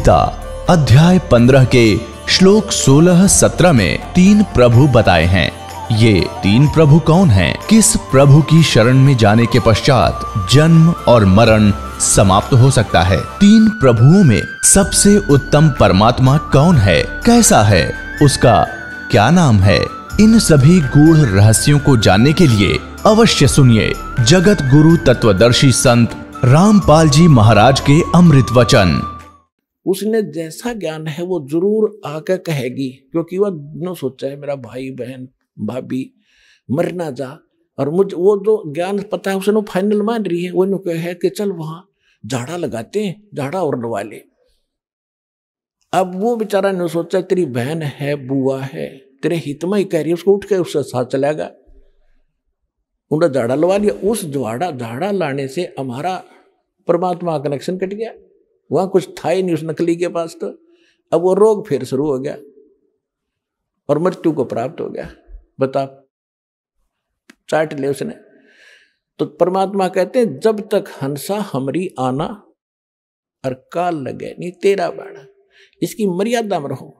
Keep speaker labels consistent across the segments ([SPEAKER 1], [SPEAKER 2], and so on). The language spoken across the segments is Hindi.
[SPEAKER 1] गीता अध्याय पंद्रह के श्लोक सोलह सत्रह में तीन प्रभु बताए हैं ये तीन प्रभु कौन हैं? किस प्रभु की शरण में जाने के पश्चात जन्म और मरण समाप्त हो सकता है तीन प्रभुओं में सबसे उत्तम परमात्मा कौन है कैसा है उसका क्या नाम है इन सभी गूढ़ रहस्यों को जानने के लिए अवश्य सुनिए जगत गुरु तत्वदर्शी संत रामपाल जी महाराज के अमृत वचन उसने जैसा ज्ञान है वो जरूर आकर कहेगी क्योंकि वह ने सोचा है मेरा भाई बहन भाभी मरना जा और मुझ वो जो ज्ञान पता है उसने फाइनल मान रही है वो कह है कि चल वहाँ झाड़ा लगाते हैं झाड़ा और ले अब वो बेचारा ने सोचा तेरी बहन है बुआ है तेरे हित में ही कह रही है उसको उठ के उससे साथ चलेगा उन्हें झाड़ा लवा लिया उस झाड़ा झाड़ा लाने से हमारा परमात्मा कनेक्शन कट गया वहां कुछ था ही नहीं उस नकली के पास तो अब वो रोग फिर शुरू हो गया और मृत्यु को प्राप्त हो गया बता चाट ले उसने तो परमात्मा कहते हैं जब तक हंसा हमरी आना और काल लगे नहीं तेरा बाड़ा इसकी मर्यादा में रहो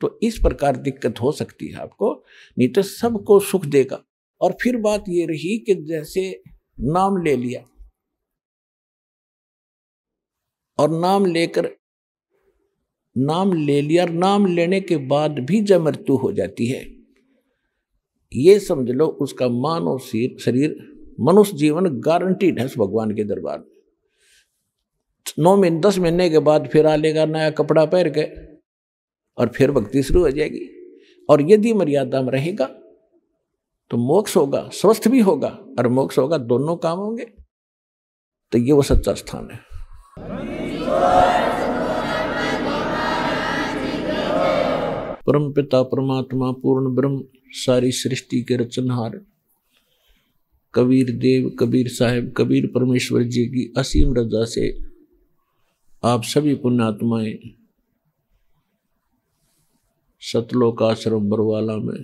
[SPEAKER 1] तो इस प्रकार दिक्कत हो सकती है आपको नहीं तो सबको सुख देगा और फिर बात ये रही कि जैसे नाम ले लिया और नाम लेकर नाम ले लिया और नाम लेने के बाद भी जब मृत्यु हो जाती है ये समझ लो उसका मानव शरीर मनुष्य जीवन गारंटीड है भगवान के दरबार में नौ महीने दस महीने के बाद फिर आ लेगा नया कपड़ा पहन के और फिर भक्ति शुरू हो जाएगी और यदि मर्यादा में रहेगा तो मोक्ष होगा स्वस्थ भी होगा और मोक्ष होगा दोनों काम होंगे तो ये वो सच्चा स्थान है परम पिता परमात्मा पूर्ण ब्रह्म सारी सृष्टि के रचनहार कबीर देव कबीर साहेब कबीर परमेश्वर जी की असीम रजा से आप सभी पुण्यात्माएं सतलोक आश्रम बरवाला में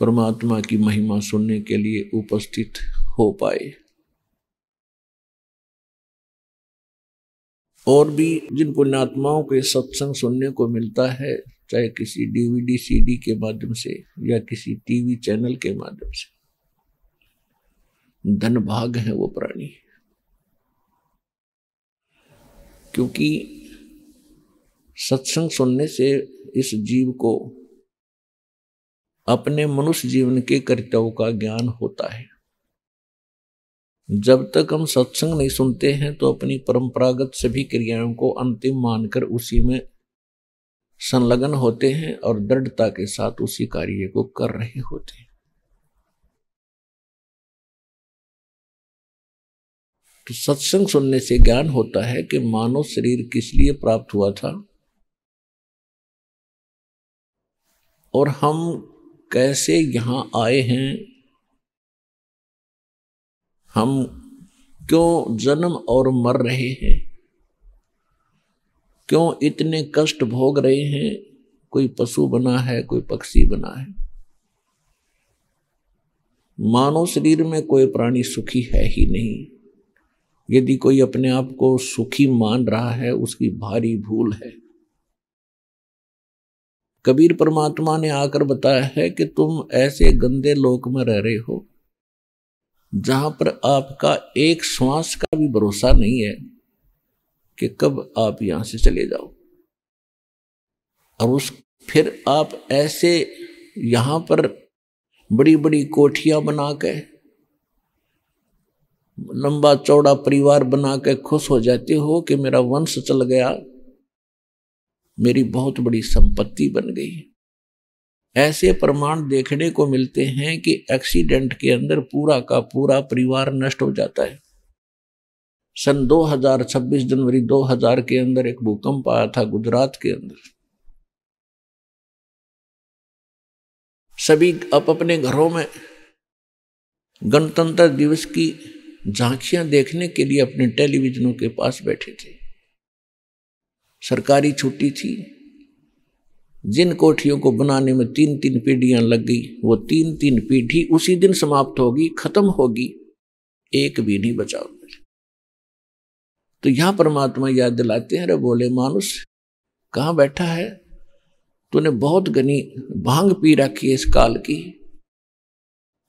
[SPEAKER 1] परमात्मा की महिमा सुनने के लिए उपस्थित हो पाए और भी जिन पुण्यात्माओं के सत्संग सुनने को मिलता है चाहे किसी डीवीडी सीडी के माध्यम से या किसी टीवी चैनल के माध्यम से धन भाग है वो प्राणी क्योंकि सत्संग सुनने से इस जीव को अपने मनुष्य जीवन के कर्तव्य का ज्ञान होता है जब तक हम सत्संग नहीं सुनते हैं तो अपनी परंपरागत सभी क्रियाओं को अंतिम मानकर उसी में संलग्न होते हैं और दृढ़ता के साथ उसी कार्य को कर रहे होते हैं तो सत्संग सुनने से ज्ञान होता है कि मानव शरीर किस लिए प्राप्त हुआ था और हम कैसे यहाँ आए हैं हम क्यों जन्म और मर रहे हैं क्यों इतने कष्ट भोग रहे हैं कोई पशु बना है कोई पक्षी बना है मानव शरीर में कोई प्राणी सुखी है ही नहीं यदि कोई अपने आप को सुखी मान रहा है उसकी भारी भूल है कबीर परमात्मा ने आकर बताया है कि तुम ऐसे गंदे लोक में रह रहे हो जहां पर आपका एक श्वास का भी भरोसा नहीं है कि कब आप यहां से चले जाओ और उस फिर आप ऐसे यहां पर बड़ी बड़ी कोठियां बना के लंबा चौड़ा परिवार बना के खुश हो जाते हो कि मेरा वंश चल गया मेरी बहुत बड़ी संपत्ति बन गई ऐसे प्रमाण देखने को मिलते हैं कि एक्सीडेंट के अंदर पूरा का पूरा परिवार नष्ट हो जाता है सन 2026 जनवरी 2000 के अंदर एक भूकंप आया था गुजरात के अंदर सभी अप अपने घरों में गणतंत्र दिवस की झांकियां देखने के लिए अपने टेलीविजनों के पास बैठे थे सरकारी छुट्टी थी जिन कोठियों को बनाने में तीन तीन पीढ़ियां लग गई वो तीन तीन पीढ़ी उसी दिन समाप्त होगी खत्म होगी एक भी नहीं बचाओगे तो यहां परमात्मा याद दिलाते हैं अरे बोले मानुष कहाँ बैठा है तूने बहुत गनी भांग पी रखी है इस काल की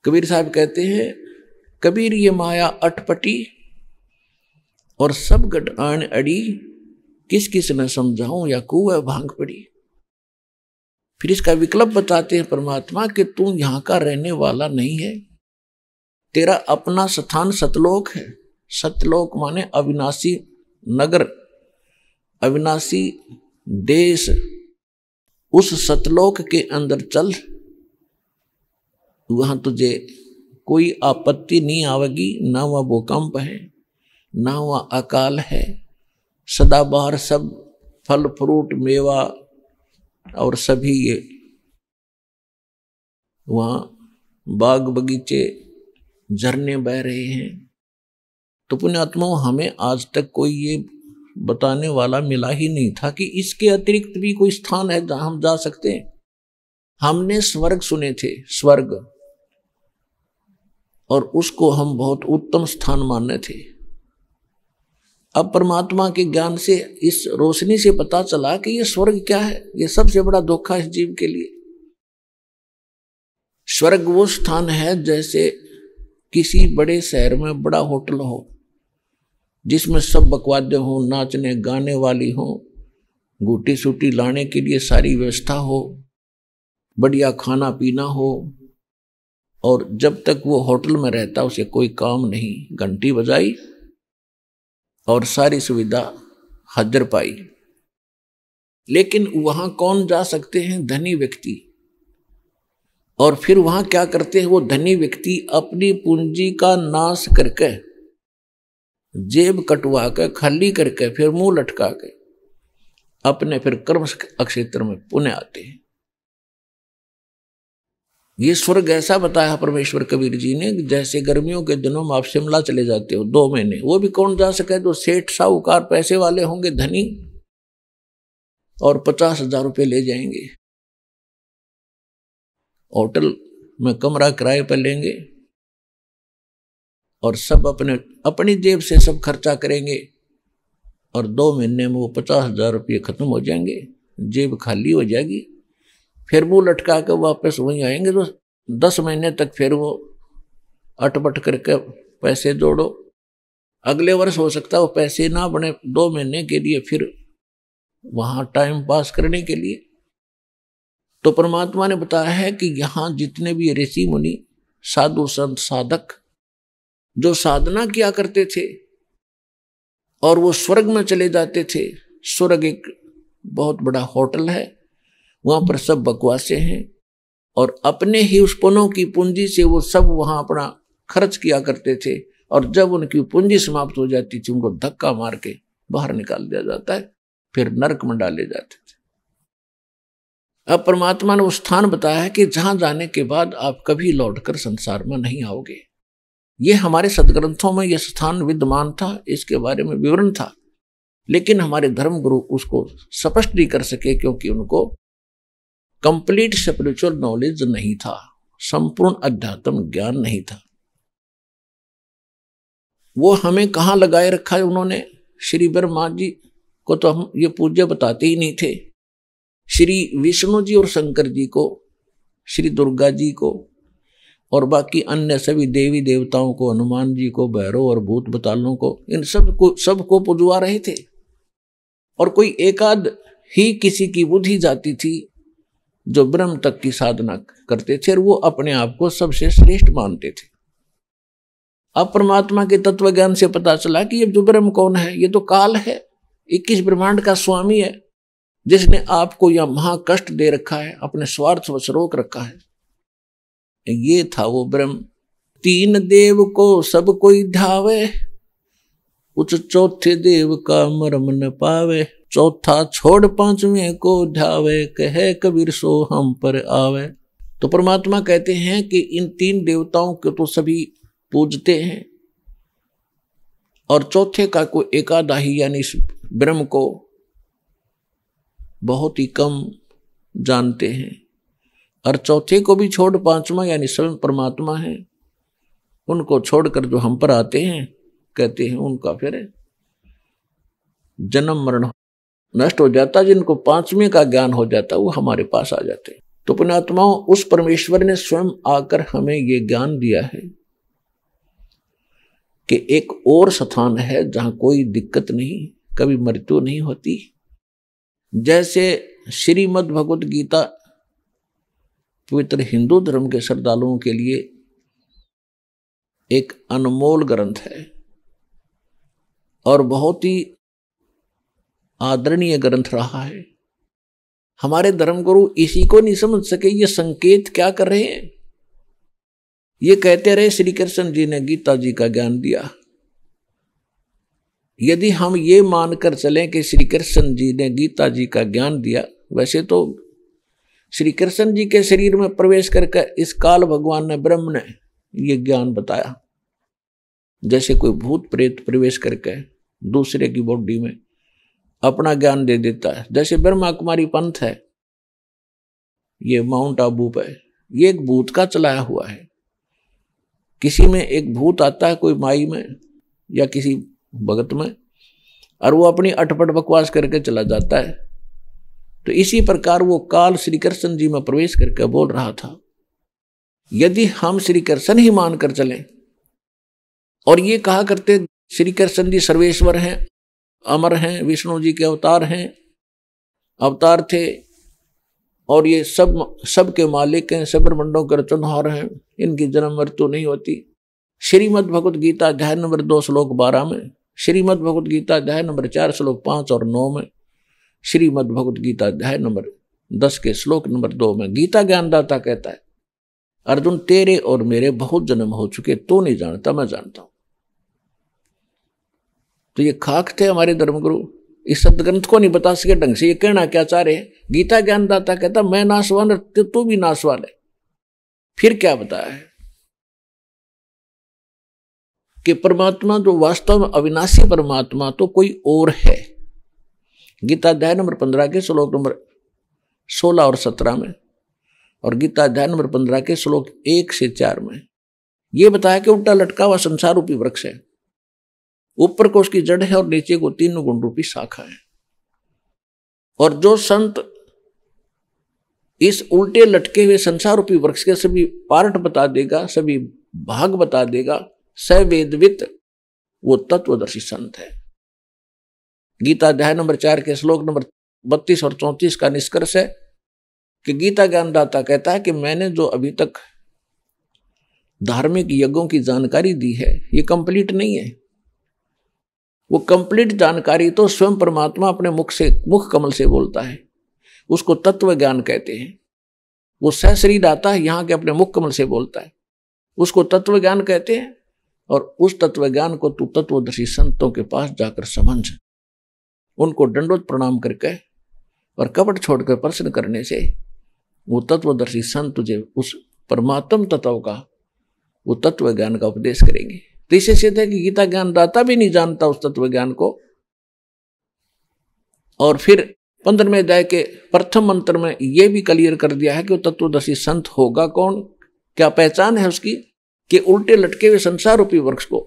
[SPEAKER 1] कबीर साहब कहते हैं कबीर ये माया अटपटी और सब गट आण अड़ी किस किस न समझाऊं या कुआ भांग पड़ी फिर इसका विकल्प बताते हैं परमात्मा कि तू यहाँ का रहने वाला नहीं है तेरा अपना स्थान सतलोक है सतलोक माने अविनाशी नगर अविनाशी देश उस सतलोक के अंदर चल वहाँ तुझे कोई आपत्ति नहीं आवेगी ना वह भूकंप है ना वह अकाल है सदाबहार सब फल फ्रूट मेवा और सभी ये वहां बाग बगीचे झरने बह रहे हैं तो पुण्यात्मा हमें आज तक कोई ये बताने वाला मिला ही नहीं था कि इसके अतिरिक्त भी कोई स्थान है जहां हम जा सकते हैं हमने स्वर्ग सुने थे स्वर्ग और उसको हम बहुत उत्तम स्थान मानने थे अब परमात्मा के ज्ञान से इस रोशनी से पता चला कि ये स्वर्ग क्या है ये सबसे बड़ा धोखा इस जीव के लिए स्वर्ग वो स्थान है जैसे किसी बड़े शहर में बड़ा होटल हो जिसमें सब बकवादे हों नाचने गाने वाली हो गुटी सूटी लाने के लिए सारी व्यवस्था हो बढ़िया खाना पीना हो और जब तक वो होटल में रहता उसे कोई काम नहीं घंटी बजाई और सारी सुविधा हजर पाई लेकिन वहां कौन जा सकते हैं धनी व्यक्ति और फिर वहां क्या करते हैं वो धनी व्यक्ति अपनी पूंजी का नाश करके जेब कटवा के खाली करके फिर मुंह लटका के अपने फिर कर्म क्षेत्र में पुण्य आते हैं ये स्वर्ग ऐसा बताया परमेश्वर कबीर जी ने जैसे गर्मियों के दिनों में आप शिमला चले जाते हो दो महीने वो भी कौन जा सके जो सेठ साहूकार पैसे वाले होंगे धनी और पचास हजार रुपये ले जाएंगे होटल में कमरा किराए पर लेंगे और सब अपने अपनी जेब से सब खर्चा करेंगे और दो महीने में वो पचास हजार रुपये खत्म हो जाएंगे जेब खाली हो जाएगी फिर वो लटका के वापस वहीं आएंगे तो दस महीने तक फिर वो अटपट करके पैसे जोड़ो अगले वर्ष हो सकता है वो पैसे ना बने दो महीने के लिए फिर वहाँ टाइम पास करने के लिए तो परमात्मा ने बताया है कि यहाँ जितने भी ऋषि मुनि साधु संत साधक जो साधना किया करते थे और वो स्वर्ग में चले जाते थे स्वर्ग एक बहुत बड़ा होटल है वहां पर सब बकवासे हैं और अपने ही उस पुनों की पूंजी से वो सब वहां अपना खर्च किया करते थे और जब उनकी पूंजी समाप्त हो जाती थी उनको धक्का मार के बाहर निकाल दिया जाता है फिर नरक में डाले जाते थे अब परमात्मा ने वो स्थान बताया है कि जहां जाने के बाद आप कभी लौटकर संसार में नहीं आओगे ये हमारे सदग्रंथों में यह स्थान विद्यमान था इसके बारे में विवरण था लेकिन हमारे धर्म गुरु उसको स्पष्ट नहीं कर सके क्योंकि उनको कंप्लीट स्पिरिचुअल नॉलेज नहीं था संपूर्ण अध्यात्म ज्ञान नहीं था वो हमें कहाँ लगाए रखा है उन्होंने श्री ब्रह्मा जी को तो हम ये पूज्य बताते ही नहीं थे श्री विष्णु जी और शंकर जी को श्री दुर्गा जी को और बाकी अन्य सभी देवी देवताओं को हनुमान जी को भैरव और भूत बतालों को इन सब को सब को पुजवा रहे थे और कोई एकाद ही किसी की बुद्धि जाती थी जो ब्रह्म तक की साधना करते थे और वो अपने आप को सबसे श्रेष्ठ मानते थे अब परमात्मा के तत्व ज्ञान से पता चला कि ये जो ब्रह्म कौन है ये तो काल है इक्कीस ब्रह्मांड का स्वामी है जिसने आपको यह महाकष्ट दे रखा है अपने स्वार्थ वश रोक रखा है ये था वो ब्रह्म तीन देव को सब कोई धावे कुछ चौथे देव का मरम न पावे चौथा छोड़ पांचवें को ध्यावे कहे कबीर सो हम पर आवे तो परमात्मा कहते हैं कि इन तीन देवताओं को तो सभी पूजते हैं और चौथे का कोई एकादाही यानी ब्रह्म को बहुत ही कम जानते हैं और चौथे को भी छोड़ पांचवा यानी स्वयं परमात्मा है उनको छोड़कर जो हम पर आते हैं कहते हैं उनका फिर जन्म मरण नष्ट हो जाता जिनको पांचवें का ज्ञान हो जाता वो हमारे पास आ जाते तो पुण्यात्माओं उस परमेश्वर ने स्वयं आकर हमें ये ज्ञान दिया है कि एक और स्थान है जहां कोई दिक्कत नहीं कभी मृत्यु नहीं होती जैसे श्रीमद भगवत गीता पवित्र हिंदू धर्म के श्रद्धालुओं के लिए एक अनमोल ग्रंथ है और बहुत ही आदरणीय ग्रंथ रहा है हमारे धर्मगुरु इसी को नहीं समझ सके ये संकेत क्या कर रहे हैं ये कहते रहे श्री कृष्ण जी ने गीता जी का ज्ञान दिया यदि हम ये मानकर चलें कि श्री कृष्ण जी ने गीता जी का ज्ञान दिया वैसे तो श्री कृष्ण जी के शरीर में प्रवेश करके इस काल भगवान ने ब्रह्म ने ये ज्ञान बताया जैसे कोई भूत प्रेत प्रवेश करके दूसरे की बॉडी में अपना ज्ञान दे देता है जैसे ब्रह्मा कुमारी पंथ है ये माउंट आबू पर ये एक भूत का चलाया हुआ है किसी में एक भूत आता है कोई माई में या किसी भगत में और वो अपनी अटपट बकवास करके चला जाता है तो इसी प्रकार वो काल श्री कृष्ण जी में प्रवेश करके बोल रहा था यदि हम श्री कृष्ण ही मानकर चलें और ये कहा करते श्री कृष्ण जी सर्वेश्वर हैं अमर हैं विष्णु जी के अवतार हैं अवतार थे और ये सब सब के मालिक हैं सब ब्रह्मंडों के रचनहार हैं इनकी जन्म मृत्यु नहीं होती श्रीमद भगवत गीता अध्याय नंबर दो श्लोक बारह में श्रीमद भगवत गीता अध्याय नंबर चार श्लोक पाँच और नौ में श्रीमद भगवत गीता अध्याय नंबर दस के श्लोक नंबर दो में गीता ज्ञानदाता कहता है अर्जुन तेरे और मेरे बहुत जन्म हो चुके तू तो नहीं जानता मैं जानता हूँ तो ये खाक थे हमारे धर्मगुरु इस शब्द ग्रंथ को नहीं बता सके ढंग से ये कहना क्या चाह रहे गीता ज्ञानदाता कहता मैं नासवान और तू भी नाशवान है फिर क्या बताया है कि परमात्मा जो वास्तव में अविनाशी परमात्मा तो कोई और है गीता अध्याय नंबर पंद्रह के श्लोक नंबर सोलह और सत्रह में और गीता अध्याय नंबर पंद्रह के श्लोक एक से चार में यह बताया कि उल्टा लटका हुआ संसार रूपी वृक्ष है ऊपर को उसकी जड़ है और नीचे को तीन गुण रूपी शाखा है और जो संत इस उल्टे लटके हुए संसार रूपी वृक्ष के सभी पार्ट बता देगा सभी भाग बता देगा सवेदवित वो तत्वदर्शी संत है गीता अध्याय नंबर चार के श्लोक नंबर बत्तीस और चौंतीस का निष्कर्ष है कि गीता ज्ञानदाता कहता है कि मैंने जो अभी तक धार्मिक यज्ञों की जानकारी दी है ये कंप्लीट नहीं है वो कंप्लीट जानकारी तो स्वयं परमात्मा अपने मुख से मुख कमल से बोलता है उसको तत्व ज्ञान कहते हैं वो सहशरीर आता है यहाँ के अपने मुख कमल से बोलता है उसको तत्व ज्ञान कहते हैं और उस तत्व ज्ञान को तू तत्वदर्शी संतों के पास जाकर समझ उनको दंडोत प्रणाम करके और कपट छोड़कर प्रश्न करने से वो तत्वदर्शी संत तुझे उस परमात्म तत्व का वो तत्व ज्ञान का उपदेश करेंगे तो इससे सिद्ध है कि गीता ज्ञान दाता भी नहीं जानता उस तत्व ज्ञान को और फिर पंद्रहवें अध्याय के प्रथम मंत्र में यह भी क्लियर कर दिया है कि वो तत्वदशी संत होगा कौन क्या पहचान है उसकी कि उल्टे लटके हुए संसार रूपी वृक्ष को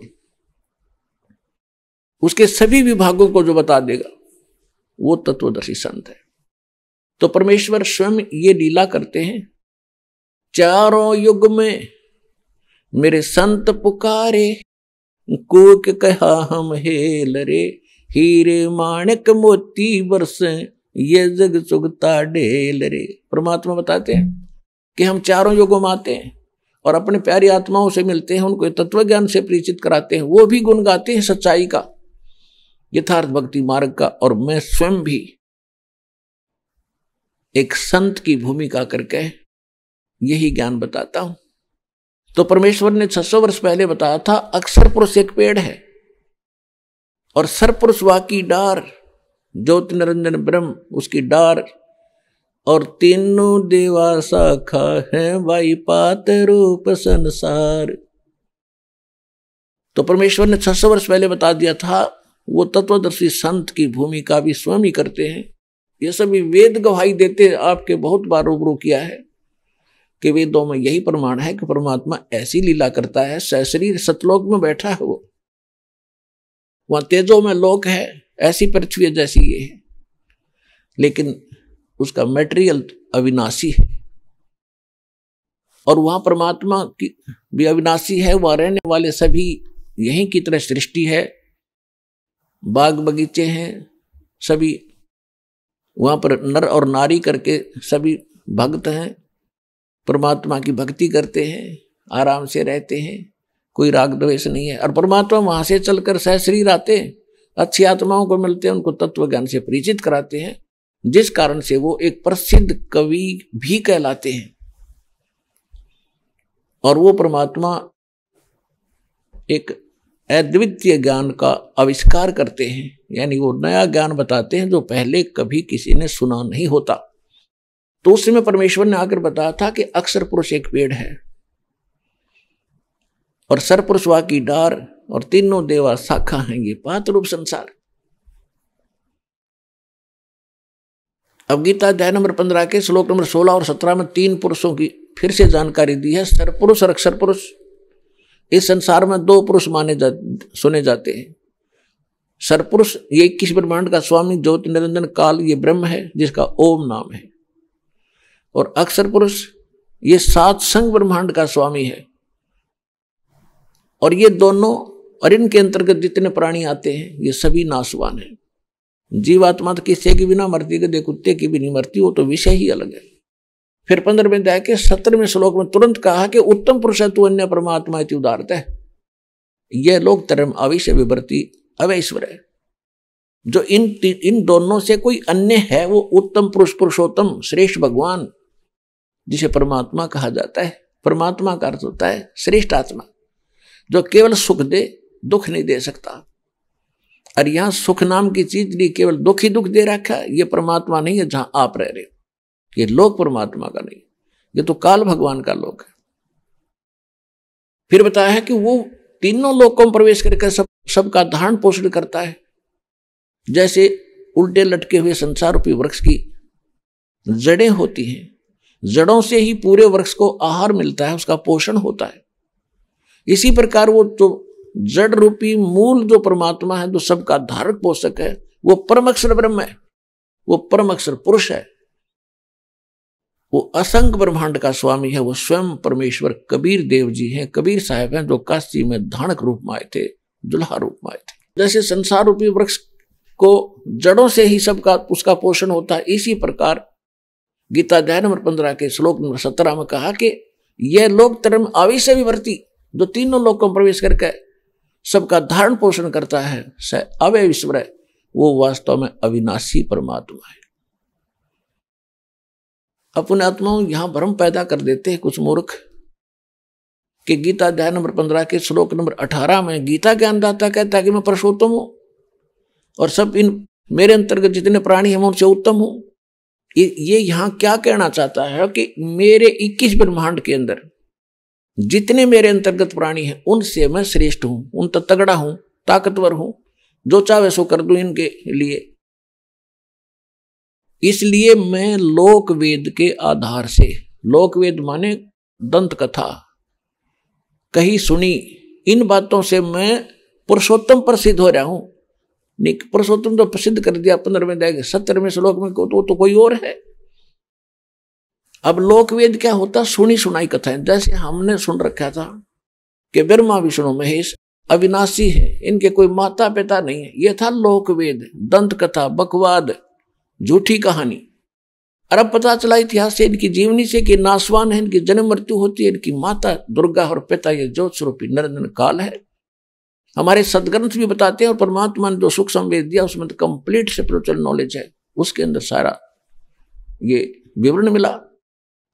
[SPEAKER 1] उसके सभी विभागों को जो बता देगा वो तत्वदशी संत है तो परमेश्वर स्वयं ये लीला करते हैं चारों युग में मेरे संत पुकारे कूक कहा हम हे लरे हीरे माणिक मोती बरस ये जग सुगता ढेल रे परमात्मा बताते हैं कि हम चारों युगों में आते हैं और अपने प्यारी आत्माओं से मिलते हैं उनको तत्व ज्ञान से परिचित कराते हैं वो भी गुण गाते हैं सच्चाई का यथार्थ भक्ति मार्ग का और मैं स्वयं भी एक संत की भूमिका करके यही ज्ञान बताता हूं तो परमेश्वर ने 600 वर्ष पहले बताया था अक्सर पुरुष एक पेड़ है और सरपुरुष वा की डार ज्योति निरंजन ब्रह्म उसकी डार और तीनों देवा शाखा है वाई पात रूप संसार तो परमेश्वर ने 600 वर्ष पहले बता दिया था वो तत्वदर्शी संत की भूमिका भी स्वयं ही करते हैं ये सभी वेद गवाही देते आपके बहुत बार रूबरू किया है कि वेदों में यही प्रमाण है कि परमात्मा ऐसी लीला करता है सशरीर सतलोक में बैठा है वो वहां तेजो में लोक है ऐसी पृथ्वी जैसी ये है लेकिन उसका मेटेरियल अविनाशी है और वहां परमात्मा की भी अविनाशी है वहां रहने वाले सभी यहीं की तरह सृष्टि है बाग बगीचे हैं सभी वहां पर नर और नारी करके सभी भक्त हैं परमात्मा की भक्ति करते हैं आराम से रहते हैं कोई राग द्वेष नहीं है और परमात्मा वहाँ से चलकर शरीर आते अच्छी आत्माओं को मिलते हैं उनको तत्व ज्ञान से परिचित कराते हैं जिस कारण से वो एक प्रसिद्ध कवि भी कहलाते हैं और वो परमात्मा एक अद्वितीय ज्ञान का आविष्कार करते हैं यानी वो नया ज्ञान बताते हैं जो पहले कभी किसी ने सुना नहीं होता तो उस समय परमेश्वर ने आकर बताया था कि अक्सर पुरुष एक पेड़ है और सरपुरुष की डार और तीनों देवा शाखा हैं ये पात्र रूप संसार अब गीता अध्याय नंबर पंद्रह के श्लोक नंबर सोलह और सत्रह में तीन पुरुषों की फिर से जानकारी दी है सरपुरुष और अक्षर पुरुष इस संसार में दो पुरुष माने जा सुने जाते हैं सरपुरुष ये इक्कीस ब्रह्मांड का स्वामी ज्योति निरंजन काल ये ब्रह्म है जिसका ओम नाम है और अक्सर पुरुष ये सात संग ब्रह्मांड का स्वामी है और ये दोनों और इनके अंतर्गत जितने प्राणी आते हैं ये सभी नासवान है जीवात्मा तो किसी की भी ना मरती गधे कुत्ते की भी नहीं मरती वो तो विषय ही अलग है फिर पंद्रहवें अध्याय के सत्रहवें श्लोक में तुरंत कहा कि उत्तम पुरुष है तू अन्य परमात्मा इति उदारत है यह लोक धर्म अविश्य विभ्रति अवैश्वर है जो इन इन दोनों से कोई अन्य है वो उत्तम पुरुष पुरुषोत्तम श्रेष्ठ भगवान जिसे परमात्मा कहा जाता है परमात्मा का अर्थ होता है श्रेष्ठ आत्मा जो केवल सुख दे दुख नहीं दे सकता और यहां सुख नाम की चीज नहीं केवल दुख ही दुख दे रखा ये परमात्मा नहीं है जहां आप रह रहे हो ये लोक परमात्मा का नहीं ये तो काल भगवान का लोक है फिर बताया है कि वो तीनों लोकों में प्रवेश करके सब सबका धारण पोषण करता है जैसे उल्टे लटके हुए संसार रूपी वृक्ष की जड़ें होती हैं जड़ों से ही पूरे वृक्ष को आहार मिलता है उसका पोषण होता है इसी प्रकार वो जो जड़ रूपी मूल जो परमात्मा है जो सबका धारक पोषक है वो परम अक्षर ब्रह्म है वो परम अक्षर पुरुष है वो असंख्य ब्रह्मांड का स्वामी है वो स्वयं परमेश्वर कबीर देव जी हैं कबीर साहब हैं जो काशी में धानक रूप में आए थे दुल्हा रूप में आए थे जैसे संसार रूपी वृक्ष को जड़ों से ही सबका उसका पोषण होता है इसी प्रकार गीता अध्याय नंबर पंद्रह के श्लोक नंबर सत्रह में कहा कि यह लोक धर्म आविष्य विवर्ती जो तीनों लोक में प्रवेश करके सबका धारण पोषण करता है स अवय है वो वास्तव में अविनाशी परमात्मा है अपने आत्माओं यहां भ्रम पैदा कर देते हैं कुछ मूर्ख कि गीता अध्याय नंबर पंद्रह के श्लोक नंबर अठारह में गीता ज्ञानदाता कहता है कि मैं पुरुषोत्तम हूं और सब इन मेरे अंतर्गत जितने प्राणी हैं मैं उनसे उत्तम हूं ये यहां क्या कहना चाहता है कि मेरे 21 ब्रह्मांड के अंदर जितने मेरे अंतर्गत प्राणी हैं उनसे मैं श्रेष्ठ हूं उन तक तो तगड़ा हूं ताकतवर हूं जो चाहे सो कर दू इनके लिए इसलिए मैं लोक वेद के आधार से लोक वेद माने दंत कथा कही सुनी इन बातों से मैं पुरुषोत्तम प्रसिद्ध हो रहा हूं नहीं तुम तो प्रसिद्ध कर दिया पंद्रहवें सत्तर सत्रहवें श्लोक में को तो, तो कोई और है अब वेद क्या होता सुनी सुनाई कथाएं जैसे हमने सुन रखा था कि ब्रह्मा विष्णु महेश अविनाशी है इनके कोई माता पिता नहीं है यह था लोक वेद दंत कथा बकवाद झूठी कहानी और अब पता चला इतिहास से इनकी जीवनी से कि नासवान है इनकी जन्म मृत्यु होती है इनकी माता दुर्गा और पिता ये ज्योत स्वरूपी नरेंद्र काल है हमारे सदग्रंथ भी बताते हैं और परमात्मा ने जो सुख संवेद दिया उसमें तो कंप्लीट प्रोचल नॉलेज है उसके अंदर सारा ये विवरण मिला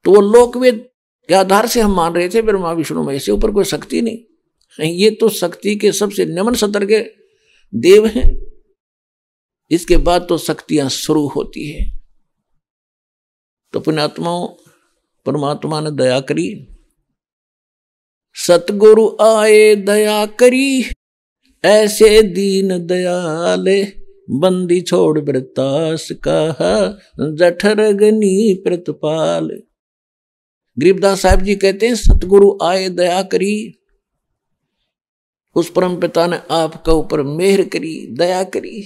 [SPEAKER 1] तो वो लोकवेद के आधार से हम मान रहे थे ब्रह्मा विष्णु में ऐसे ऊपर कोई शक्ति नहीं ये तो शक्ति के सबसे निमन सतर के देव हैं इसके बाद तो शक्तियां शुरू होती है तो पुणात्माओं परमात्मा ने दया करी सतगुरु आए दया करी ऐसे दीन दयाले बंदी छोड़ वृतास कहा जठरगनी प्रतपाल गरीबदास साहब जी कहते हैं सतगुरु आए दया करी उस परम पिता ने आपका ऊपर मेहर करी दया करी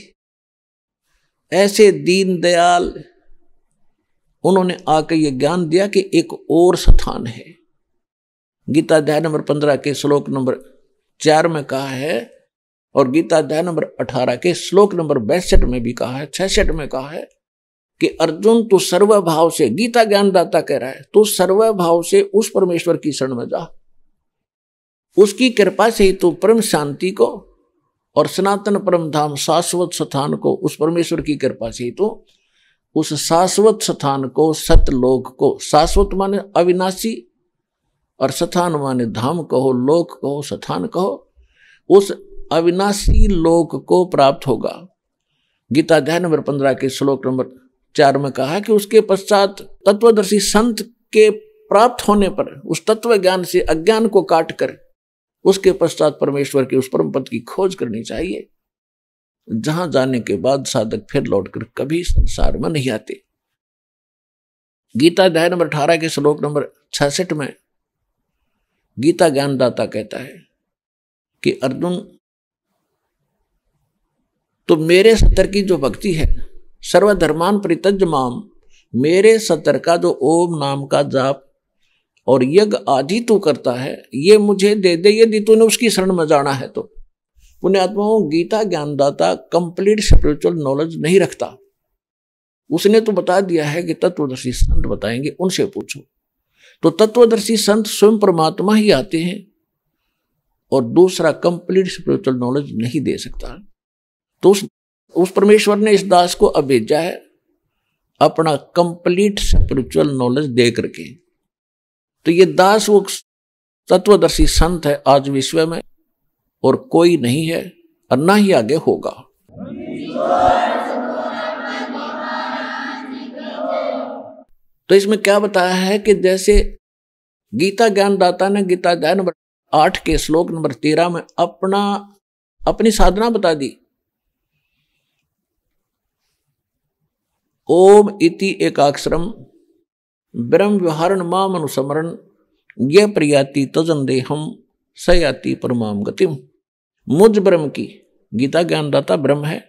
[SPEAKER 1] ऐसे दीन दयाल उन्होंने आकर यह ज्ञान दिया कि एक और स्थान है गीता अध्याय नंबर पंद्रह के श्लोक नंबर चार में कहा है और गीता अध्याय नंबर अठारह के श्लोक नंबर बैसठ में भी कहा है छसठ में कहा है कि अर्जुन तू सर्वभाव से गीता ज्ञानदाता कह रहा है तू सर्वभाव से उस परमेश्वर की शरण में जा उसकी कृपा से ही तू परम शांति को और सनातन परम धाम शाश्वत स्थान को उस परमेश्वर की कृपा से ही तू उस शाश्वत स्थान को सतलोक को शाश्वत माने अविनाशी और स्थान माने धाम कहो लोक कहो स्थान कहो उस अविनाशी लोक को प्राप्त होगा गीता अध्याय नंबर पंद्रह के श्लोक नंबर चार में कहा कि उसके पश्चात तत्वदर्शी संत के प्राप्त होने पर उस तत्व ज्ञान से अज्ञान को काट कर उसके पश्चात परमेश्वर के उस परम पद की खोज करनी चाहिए जहां जाने के बाद साधक फिर लौटकर कभी संसार में नहीं आते गीता अध्याय नंबर अठारह के श्लोक नंबर छसठ में गीता ज्ञानदाता कहता है कि अर्जुन तो मेरे सतर की जो भक्ति है सर्वधर्मान परितज माम मेरे सतर का जो ओम नाम का जाप और यज्ञ आदि तू करता है ये मुझे दे दे यदि तूने उसकी शरण में जाना है तो पुण्यात्माओं गीता ज्ञानदाता कंप्लीट स्पिरिचुअल नॉलेज नहीं रखता उसने तो बता दिया है कि तत्वदर्शी संत बताएंगे उनसे पूछो तो तत्वदर्शी संत स्वयं परमात्मा ही आते हैं और दूसरा कंप्लीट स्पिरिचुअल नॉलेज नहीं दे सकता तो उस उस परमेश्वर ने इस दास को अब भेजा है अपना कंप्लीट स्पिरिचुअल नॉलेज दे करके तो ये दास वो तत्वदर्शी संत है आज विश्व में और कोई नहीं है और ना ही आगे होगा तो इसमें क्या बताया है कि जैसे गीता ज्ञानदाता ने गीता ज्ञान नंबर आठ के श्लोक नंबर तेरह में अपना अपनी साधना बता दी ओम इति एकाक्षरम ब्रह्म विहारण माम अनुसमरण यह प्रयाति देहम सयाति परमाम गतिम मुझ ब्रह्म की गीता ज्ञानदाता ब्रह्म है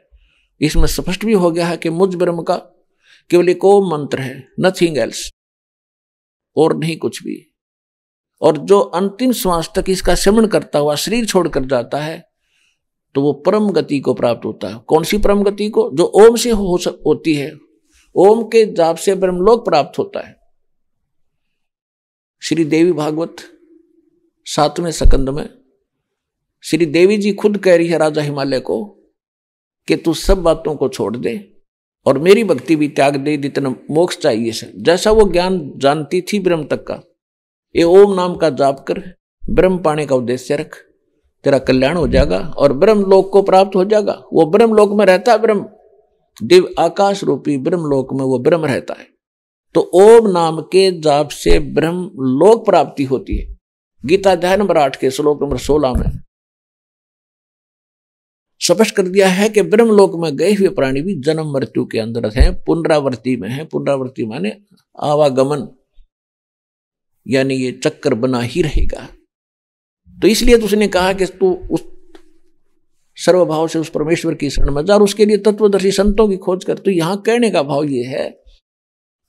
[SPEAKER 1] इसमें स्पष्ट भी हो गया है कि मुझ ब्रह्म का केवल एक ओम मंत्र है नथिंग एल्स और नहीं कुछ भी और जो अंतिम श्वास तक इसका श्रवण करता हुआ शरीर छोड़कर जाता है तो वो परम गति को प्राप्त होता है कौन सी परम गति को जो ओम से हो होती है ओम के जाप से ब्रह्मलोक प्राप्त होता है श्री देवी भागवत सातवें सकंद में श्री देवी जी खुद कह रही है राजा हिमालय को कि तू सब बातों को छोड़ दे और मेरी भक्ति भी त्याग दे जितना मोक्ष चाहिए से जैसा वो ज्ञान जानती थी ब्रह्म तक का ये ओम नाम का जाप कर ब्रह्म पाने का उद्देश्य रख तेरा कल्याण हो जाएगा और ब्रह्म लोक को प्राप्त हो जाएगा वो ब्रह्म लोक में रहता है ब्रह्म दिव आकाश रूपी लोक में वो ब्रह्म रहता है तो ओम नाम के जाप से ब्रह्म लोक प्राप्ति होती है गीता अध्याय नंबर आठ के श्लोक नंबर सोलह में स्पष्ट कर दिया है कि ब्रह्मलोक में गए हुए प्राणी भी जन्म मृत्यु के अंदर हैं पुनरावृत्ति में है पुनरावृत्ति माने आवागमन यानी ये चक्कर बना ही रहेगा तो इसलिए तो उसने कहा कि तू उस सर्वभाव से उस परमेश्वर की शरण में जा और उसके लिए तत्वदर्शी संतों की खोज कर तो यहां कहने का भाव ये है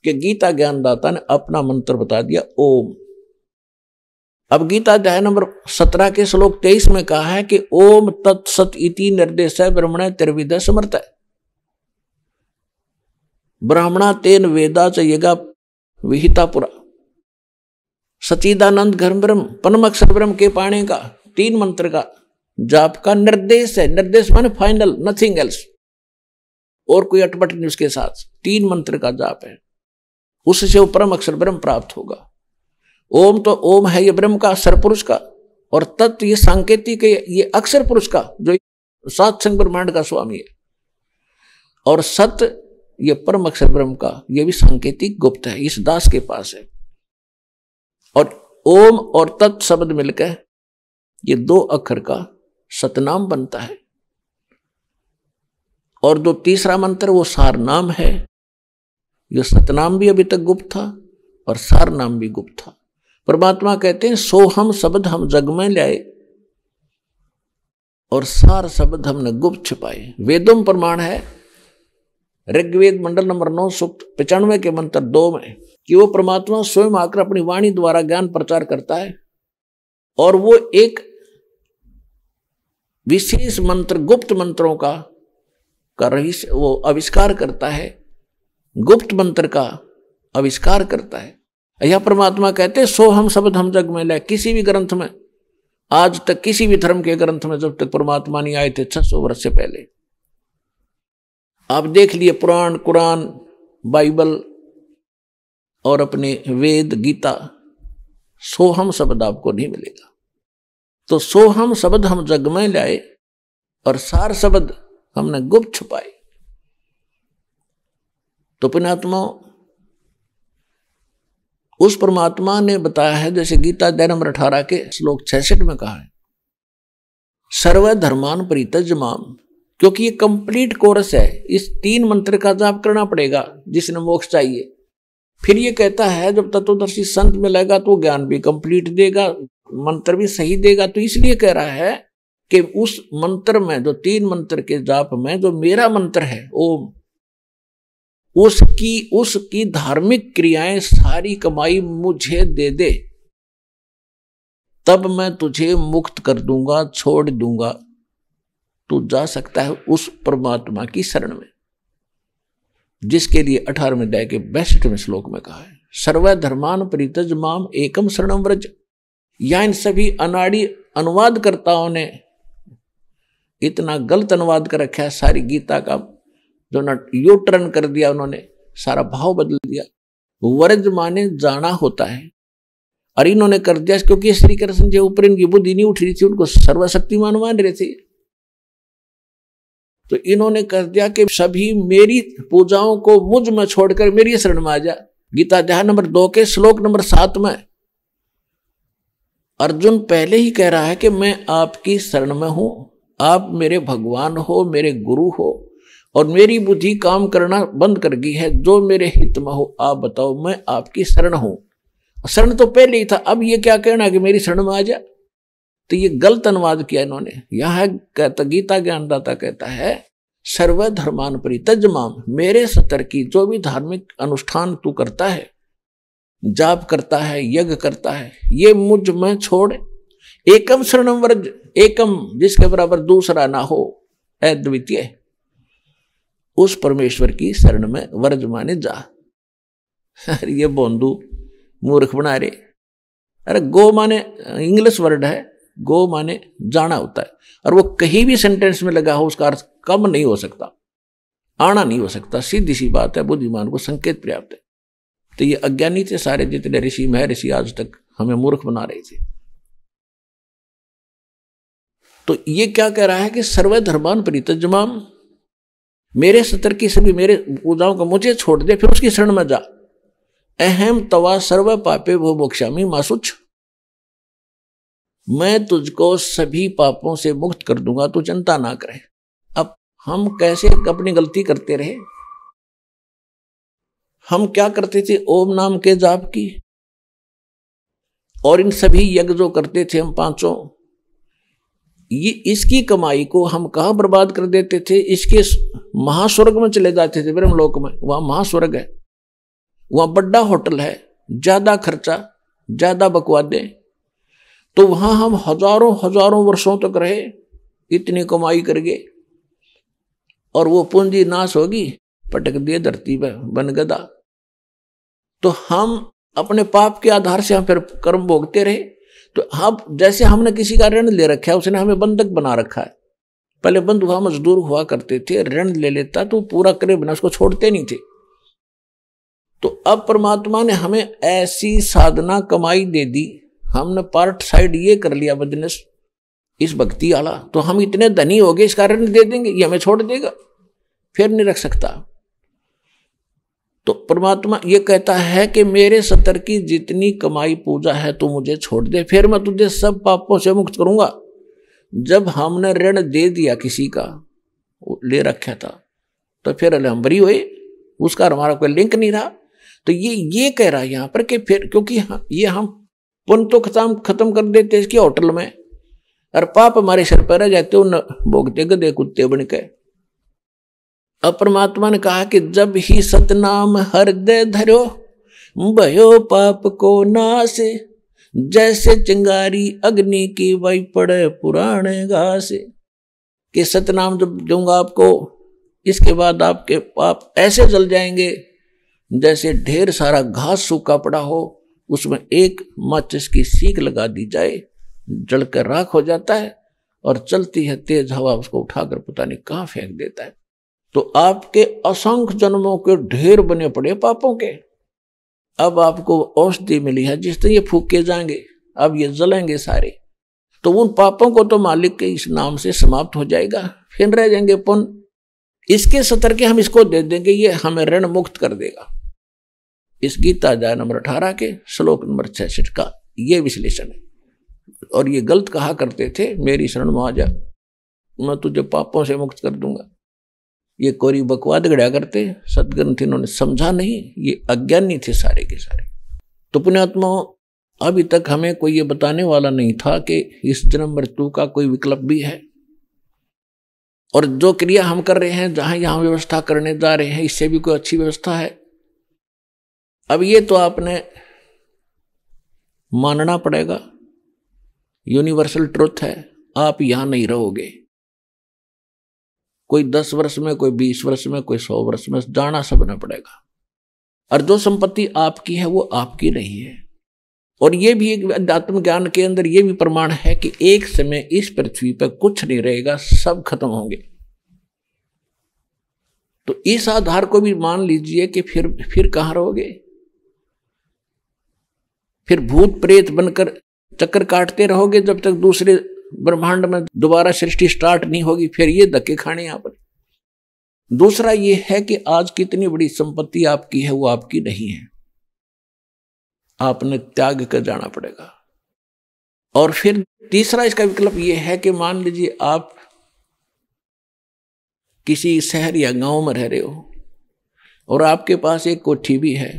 [SPEAKER 1] कि गीता ज्ञानदाता ने अपना मंत्र बता दिया ओम अब गीता अध्याय नंबर सत्रह के श्लोक तेईस में कहा है कि ओम तत्सत इति निर्देश है ब्रह्मण त्रिविद समर्थ है ब्राह्मणा तेन वेदा च यगा पुरा सचिदानंद घर ब्रह्म पनम अक्षर ब्रह्म के पाणे का तीन मंत्र का जो आपका निर्देश है निर्देश माने फाइनल नथिंग एल्स और कोई अटपट नहीं उसके साथ तीन मंत्र का जाप है उससे वो परम अक्षर ब्रह्म प्राप्त होगा ओम तो ओम है ये ब्रह्म का सर पुरुष का और तत्व ये सांकेतिक है ये अक्षर पुरुष का जो सात संग ब्रह्मांड का स्वामी है और सत्य ये परम अक्षर ब्रह्म का ये भी सांकेतिक गुप्त है इस दास के पास है और ओम और तत् शब्द मिलकर ये दो अक्षर का सतनाम बनता है और जो तीसरा मंत्र वो सारनाम है जो सतनाम भी अभी तक गुप्त था और सारनाम भी गुप्त था परमात्मा कहते हैं सो हम शब्द हम जग में लाए और सार शब्द हमने गुप्त छिपाए वेदों प्रमाण है ऋग्वेद मंडल नंबर नौ सुप्त पचानवे के मंत्र दो में कि वो परमात्मा स्वयं आकर अपनी वाणी द्वारा ज्ञान प्रचार करता है और वो एक विशेष मंत्र गुप्त मंत्रों का कर रही वो आविष्कार करता है गुप्त मंत्र का आविष्कार करता है यह परमात्मा कहते सो हम शब्द हम जग में ले किसी भी ग्रंथ में आज तक किसी भी धर्म के ग्रंथ में जब तक परमात्मा नहीं आए थे छह सौ वर्ष से पहले आप देख लिए पुराण कुरान बाइबल और अपने वेद गीता सोहम शब्द आपको नहीं मिलेगा तो सो हम शब्द हम जग में लाए और सार शब्द हमने गुप्त छुपाए तो पुणात्मा उस परमात्मा ने बताया है जैसे गीता दया नंबर अठारह के श्लोक छसठ में कहा है सर्व धर्मान परितजमान क्योंकि ये कंप्लीट कोर्स है इस तीन मंत्र का जाप करना पड़ेगा जिसने मोक्ष चाहिए फिर ये कहता है जब तत्वदर्शी संत मिलेगा तो ज्ञान भी कंप्लीट देगा मंत्र भी सही देगा तो इसलिए कह रहा है कि उस मंत्र में जो तीन मंत्र के जाप में जो मेरा मंत्र है ओम उसकी उसकी धार्मिक क्रियाएं सारी कमाई मुझे दे दे तब मैं तुझे मुक्त कर दूंगा छोड़ दूंगा तू जा सकता है उस परमात्मा की शरण में जिसके लिए अठारहवें अध्याय के बैसठवें श्लोक में कहा है सर्वधर्मान परितज माम एकम शरणम व्रज या इन सभी अनाड़ी अनुवादकर्ताओं ने इतना गलत अनुवाद कर रखा है सारी गीता का जो ना यू टर्न कर दिया उन्होंने सारा भाव बदल दिया वर्ज माने जाना होता है और इन्होंने कर दिया क्योंकि श्री कृष्ण जी ऊपर इनकी बुद्धि नहीं उठ रही थी उनको सर्वशक्तिमान मान रहे थे तो इन्होंने कर दिया कि सभी मेरी पूजाओं को मुझ में छोड़कर मेरी शरण में आ जा गीता ध्यान नंबर दो के श्लोक नंबर सात में अर्जुन पहले ही कह रहा है कि मैं आपकी शरण में हूँ आप मेरे भगवान हो मेरे गुरु हो और मेरी बुद्धि काम करना बंद कर गई है जो मेरे हित में हो आप बताओ मैं आपकी शरण हूँ शरण तो पहले ही था अब ये क्या कहना कि मेरी शरण में आ जा तो ये गलत अनुवाद किया इन्होंने यह कहता गीता ज्ञानदाता कहता है सर्वधर्मान परितज मेरे सतर की जो भी धार्मिक अनुष्ठान तू करता है जाप करता है यज्ञ करता है ये मुझ में छोड़ एकम शरणम वर्ज एकम जिसके बराबर दूसरा ना हो अद्वितीय उस परमेश्वर की शरण में वर्ज माने जा अरे ये बोंदू मूर्ख बना रे अरे गो माने इंग्लिश वर्ड है गो माने जाना होता है और वो कहीं भी सेंटेंस में लगा हो उसका अर्थ कम नहीं हो सकता आना नहीं हो सकता सीधी सी बात है बुद्धिमान को संकेत पर्याप्त है तो ये अज्ञानी थे सारे जितने ऋषि मह ऋषि आज तक हमें मूर्ख बना रहे थे तो ये क्या कह रहा है कि सर्वधर्मान परितजमाम मेरे सतर की सभी मेरे पूजाओं को मुझे छोड़ दे फिर उसकी शरण में जा अहम तवा सर्व पापे वो मोक्षामी मासुच मैं तुझको सभी पापों से मुक्त कर दूंगा तू चिंता ना करे अब हम कैसे अपनी गलती करते रहे हम क्या करते थे ओम नाम के जाप की और इन सभी यज्ञ जो करते थे हम पांचों ये इसकी कमाई को हम कहा बर्बाद कर देते थे इसके महास्वर्ग में चले जाते थे ब्रह्मलोक में वहां महास्वर्ग है वहां बड़ा होटल है ज्यादा खर्चा ज्यादा बकवादे तो वहां हम हजारों हजारों वर्षों तक रहे इतनी कमाई कर गए और वो पूंजी नाश होगी पटक दिए धरती पर बन गदा तो हम अपने पाप के आधार से हम फिर कर्म भोगते रहे तो हम जैसे हमने किसी का ऋण ले रखा है उसने हमें बंधक बना रखा है पहले बंद हुआ मजदूर हुआ करते थे ऋण ले लेता तो पूरा करे बिना उसको छोड़ते नहीं थे तो अब परमात्मा ने हमें ऐसी साधना कमाई दे दी हमने पार्ट साइड ये कर लिया बिजनेस इस भक्ति आला तो हम इतने धनी हो गए इसका ऋण दे देंगे ये हमें छोड़ देगा फिर नहीं रख सकता तो परमात्मा ये कहता है कि मेरे सतर की जितनी कमाई पूजा है तू मुझे छोड़ दे फिर मैं तुझे सब पापों से मुक्त करूंगा जब हमने ऋण दे दिया किसी का ले रखा था तो फिर अलहम्बरी हुई उसका हमारा कोई लिंक नहीं रहा तो ये ये कह रहा है यहाँ पर कि फिर क्योंकि हाँ, ये हम पुन तो खत्म खत्म कर देते इसके होटल में और पाप हमारे सिर पर रह जाते न भोगते गदे कुत्ते बन के अब परमात्मा ने कहा कि जब ही सतनाम हृदय धरो भयो पाप को नाश जैसे चिंगारी अग्नि की वही पड़े पुराने घास के सतनाम जब दूंगा आपको इसके बाद आपके पाप ऐसे जल जाएंगे जैसे ढेर सारा घास सूखा पड़ा हो उसमें एक माचिस की सीख लगा दी जाए जड़कर राख हो जाता है और चलती है तेज हवा उसको उठाकर पता नहीं कहाँ फेंक देता है तो आपके असंख्य जन्मों के ढेर बने पड़े पापों के अब आपको औषधि मिली है जिससे ये फूके जाएंगे अब ये जलेंगे सारे तो उन पापों को तो मालिक के इस नाम से समाप्त हो जाएगा फिर रह जाएंगे पुन इसके सतर के हम इसको दे देंगे ये हमें ऋण मुक्त कर देगा इस गीता अध्याय नंबर अठारह के श्लोक नंबर छसठ का ये विश्लेषण है और ये गलत कहा करते थे मेरी शरण महाजा मैं तुझे पापों से मुक्त कर दूंगा ये कोरी बकवाद गड़ा करते सदग्रंथ इन्होंने समझा नहीं ये अज्ञानी थे सारे के सारे तो पुण्यात्मा अभी तक हमें कोई ये बताने वाला नहीं था कि इस जन्म मृत्यु का कोई विकल्प भी है और जो क्रिया हम कर रहे हैं जहां यहां व्यवस्था करने जा रहे हैं इससे भी कोई अच्छी व्यवस्था है अब ये तो आपने मानना पड़ेगा यूनिवर्सल ट्रुथ है आप यहां नहीं रहोगे कोई दस वर्ष में कोई बीस वर्ष में कोई सौ वर्ष में जाना सबने पड़ेगा और जो संपत्ति आपकी है वो आपकी नहीं है और ये भी एक अध्यात्म ज्ञान के अंदर ये भी प्रमाण है कि एक समय इस पृथ्वी पर कुछ नहीं रहेगा सब खत्म होंगे तो इस आधार को भी मान लीजिए कि फिर फिर कहां रहोगे फिर भूत प्रेत बनकर चक्कर काटते रहोगे जब तक दूसरे ब्रह्मांड में दोबारा सृष्टि स्टार्ट नहीं होगी फिर ये धक्के खाने यहां पर दूसरा ये है कि आज कितनी बड़ी संपत्ति आपकी है वो आपकी नहीं है आपने त्याग कर जाना पड़ेगा और फिर तीसरा इसका विकल्प यह है कि मान लीजिए आप किसी शहर या गांव में रह रहे हो और आपके पास एक कोठी भी है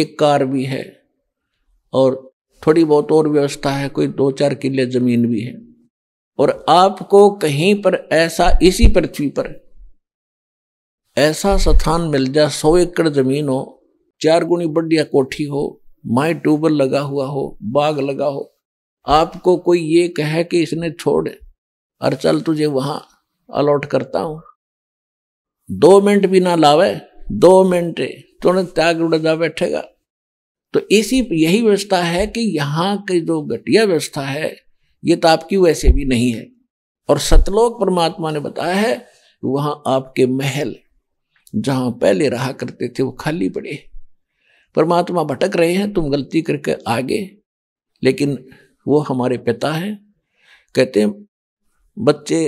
[SPEAKER 1] एक कार भी है और थोड़ी बहुत और व्यवस्था है कोई दो चार किले जमीन भी है और आपको कहीं पर ऐसा इसी पृथ्वी पर ऐसा स्थान मिल जाए सौ एकड़ जमीन हो चार गुणी बढ़िया कोठी हो माई ट्यूबल लगा हुआ हो बाग लगा हो आपको कोई ये कहे कि इसने छोड़ और चल तुझे वहां अलॉट करता हूं दो मिनट भी ना लावे दो मिनट तुरंत त्याग उड़ा जा बैठेगा तो इसी यही व्यवस्था है कि यहाँ की जो घटिया व्यवस्था है ये तो आपकी वैसे भी नहीं है और सतलोक परमात्मा ने बताया है वहाँ आपके महल जहाँ पहले रहा करते थे वो खाली पड़े परमात्मा भटक रहे हैं तुम गलती करके आगे लेकिन वो हमारे पिता हैं कहते हैं बच्चे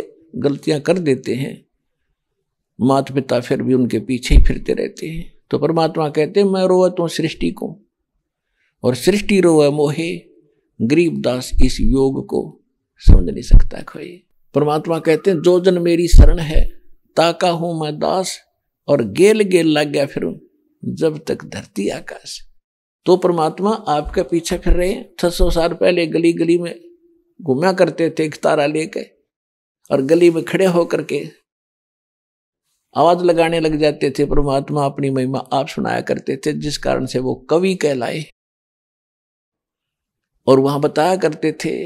[SPEAKER 1] गलतियाँ कर देते हैं माता पिता फिर भी उनके पीछे ही फिरते रहते हैं तो परमात्मा कहते हैं मैं रोवा हूँ तो सृष्टि को और सृष्टि रो मोहे गरीबदास इस योग को समझ नहीं सकता कोई परमात्मा कहते हैं जो जन मेरी शरण है ताका हूं मैं दास और गेल गेल लग गया फिर जब तक धरती आकाश तो परमात्मा आपके पीछे फिर रहे हैं छह सौ साल पहले गली गली में घूमया करते थे एक तारा लेके और गली में खड़े होकर के आवाज लगाने लग जाते थे परमात्मा अपनी महिमा आप सुनाया करते थे जिस कारण से वो कवि कहलाए और वहां बताया करते थे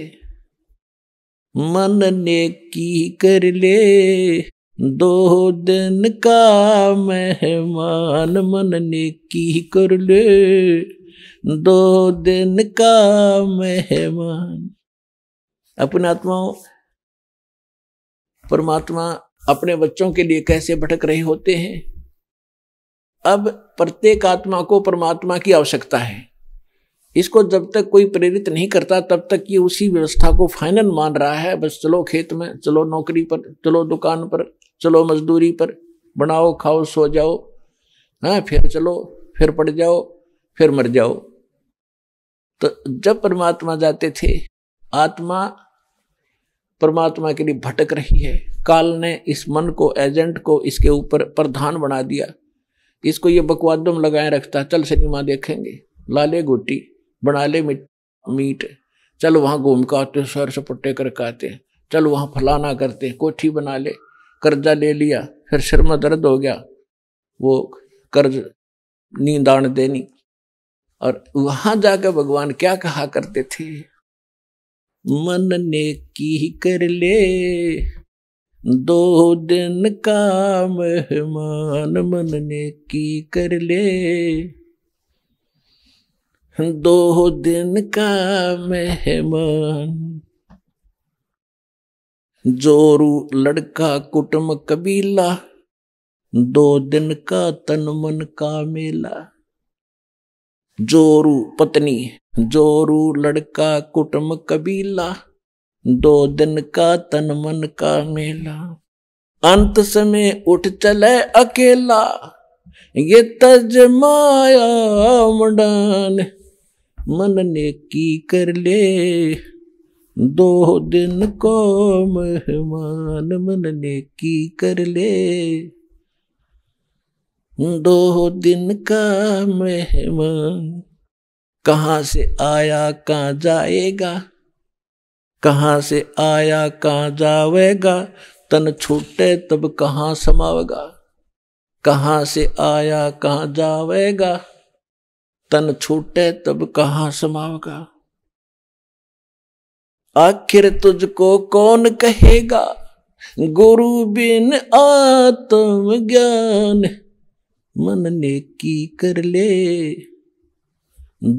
[SPEAKER 1] मन ने की कर ले दो दिन का मेहमान मन ने की कर ले दो दिन का मेहमान अपने आत्माओं परमात्मा अपने बच्चों के लिए कैसे भटक रहे होते हैं अब प्रत्येक आत्मा को परमात्मा की आवश्यकता है इसको जब तक कोई प्रेरित नहीं करता तब तक ये उसी व्यवस्था को फाइनल मान रहा है बस चलो खेत में चलो नौकरी पर चलो दुकान पर चलो मजदूरी पर बनाओ खाओ सो जाओ हैं हाँ, फिर चलो फिर पड़ जाओ फिर मर जाओ तो जब परमात्मा जाते थे आत्मा परमात्मा के लिए भटक रही है काल ने इस मन को एजेंट को इसके ऊपर प्रधान बना दिया इसको ये बकवादम लगाए रखता चल सिनेमा देखेंगे लाले गोटी बना ले मीट चल वहाँ घूम कर आते सर से पट्टे करके आते हैं वहाँ फलाना करते हैं कोठी बना ले कर्जा ले लिया फिर सिर में दर्द हो गया वो कर्ज नींद आण देनी और वहां जाकर भगवान क्या कहा करते थे मन ने की कर ले दो दिन का मेहमान मन ने की कर ले दो दिन का मेहमान जोरू लड़का कुटुम कबीला दो दिन का तन मन का मेला जोरू पत्नी जोरू लड़का कुटुम कबीला दो दिन का तन मन का मेला अंत समय उठ चले अकेला ये तज माया मडान मन ने की कर ले दो दिन को मेहमान मन ने की कर ले दो दिन का मेहमान कहाँ से आया कहाँ जाएगा कहाँ से आया कहाँ जावेगा तन छूटे तब कहाँ समावेगा कहाँ से आया कहाँ जावेगा तन छूटे तब कहा समावगा आखिर तुझको कौन कहेगा गुरु बिन आत्म ज्ञान मन ने की कर ले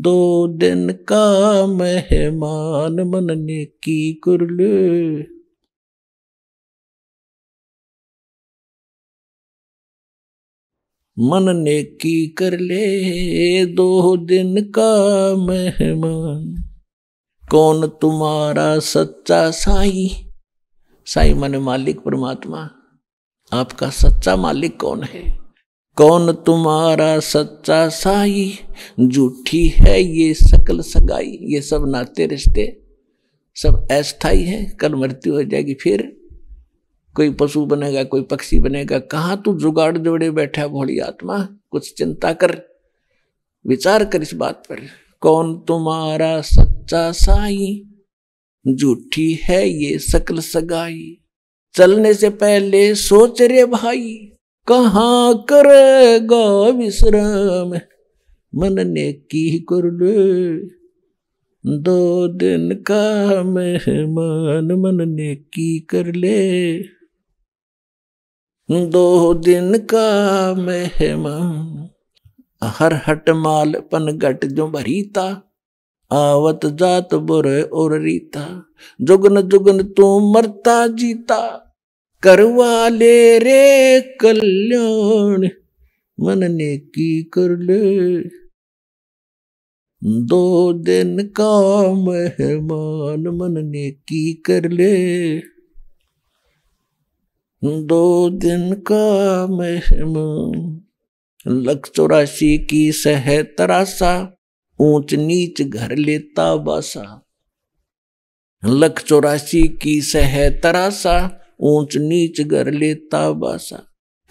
[SPEAKER 1] दो दिन का मेहमान मन ने की कर ले मन ने की कर ले दो दिन का मेहमान कौन तुम्हारा सच्चा साई साई मन मालिक परमात्मा आपका सच्चा मालिक कौन है कौन तुम्हारा सच्चा साई झूठी है ये सकल सगाई ये सब नाते रिश्ते सब अस्थाई है कल मृत्यु हो जाएगी फिर कोई पशु बनेगा कोई पक्षी बनेगा कहाँ तू जुगाड़ जोड़े बैठा भोली आत्मा कुछ चिंता कर विचार कर इस बात पर कौन तुम्हारा सच्चा साई झूठी है ये सकल सगाई चलने से पहले सोच रे भाई कहाँ करेगा विश्राम मन ने की कर ले दो दिन का मेहमान मन ने की कर ले दो दिन का मेहमान हर हट माल पन घट जो भरीता आवत जात बुर और रीता जुगन जुगन तू मरता जीता करवा ले रे कल्याण मन ने की कर ले दो दिन का मेहमान मन ने की कर ले दो दिन का महम लख चौरासी की सह तरासा ऊंच नीच घर लेता बासा लख चौरासी की सह तरासा ऊंच नीच घर लेता बासा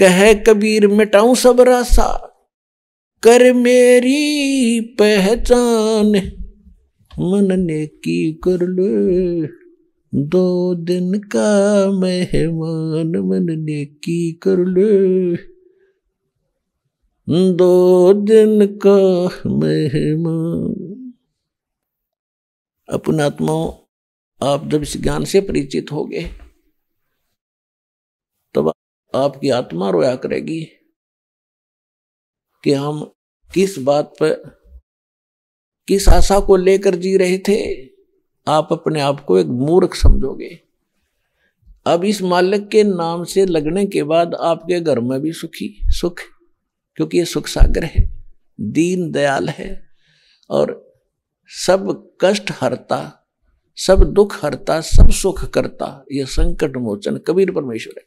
[SPEAKER 1] कह कबीर मिटाऊ सब रासा कर मेरी पहचान मन ने की कर ले दो दिन का मेहमान मन की कर ले दो दिन का मेहमान अपनात्माओं आप जब इस ज्ञान से परिचित हो गए तब आपकी आत्मा रोया करेगी कि हम किस बात पर किस आशा को लेकर जी रहे थे आप अपने आप को एक मूर्ख समझोगे अब इस मालिक के नाम से लगने के बाद आपके घर में भी सुखी सुख क्योंकि ये सुख सागर है दीन दयाल है और सब कष्ट हरता सब दुख हरता सब सुख करता यह संकट मोचन कबीर परमेश्वर है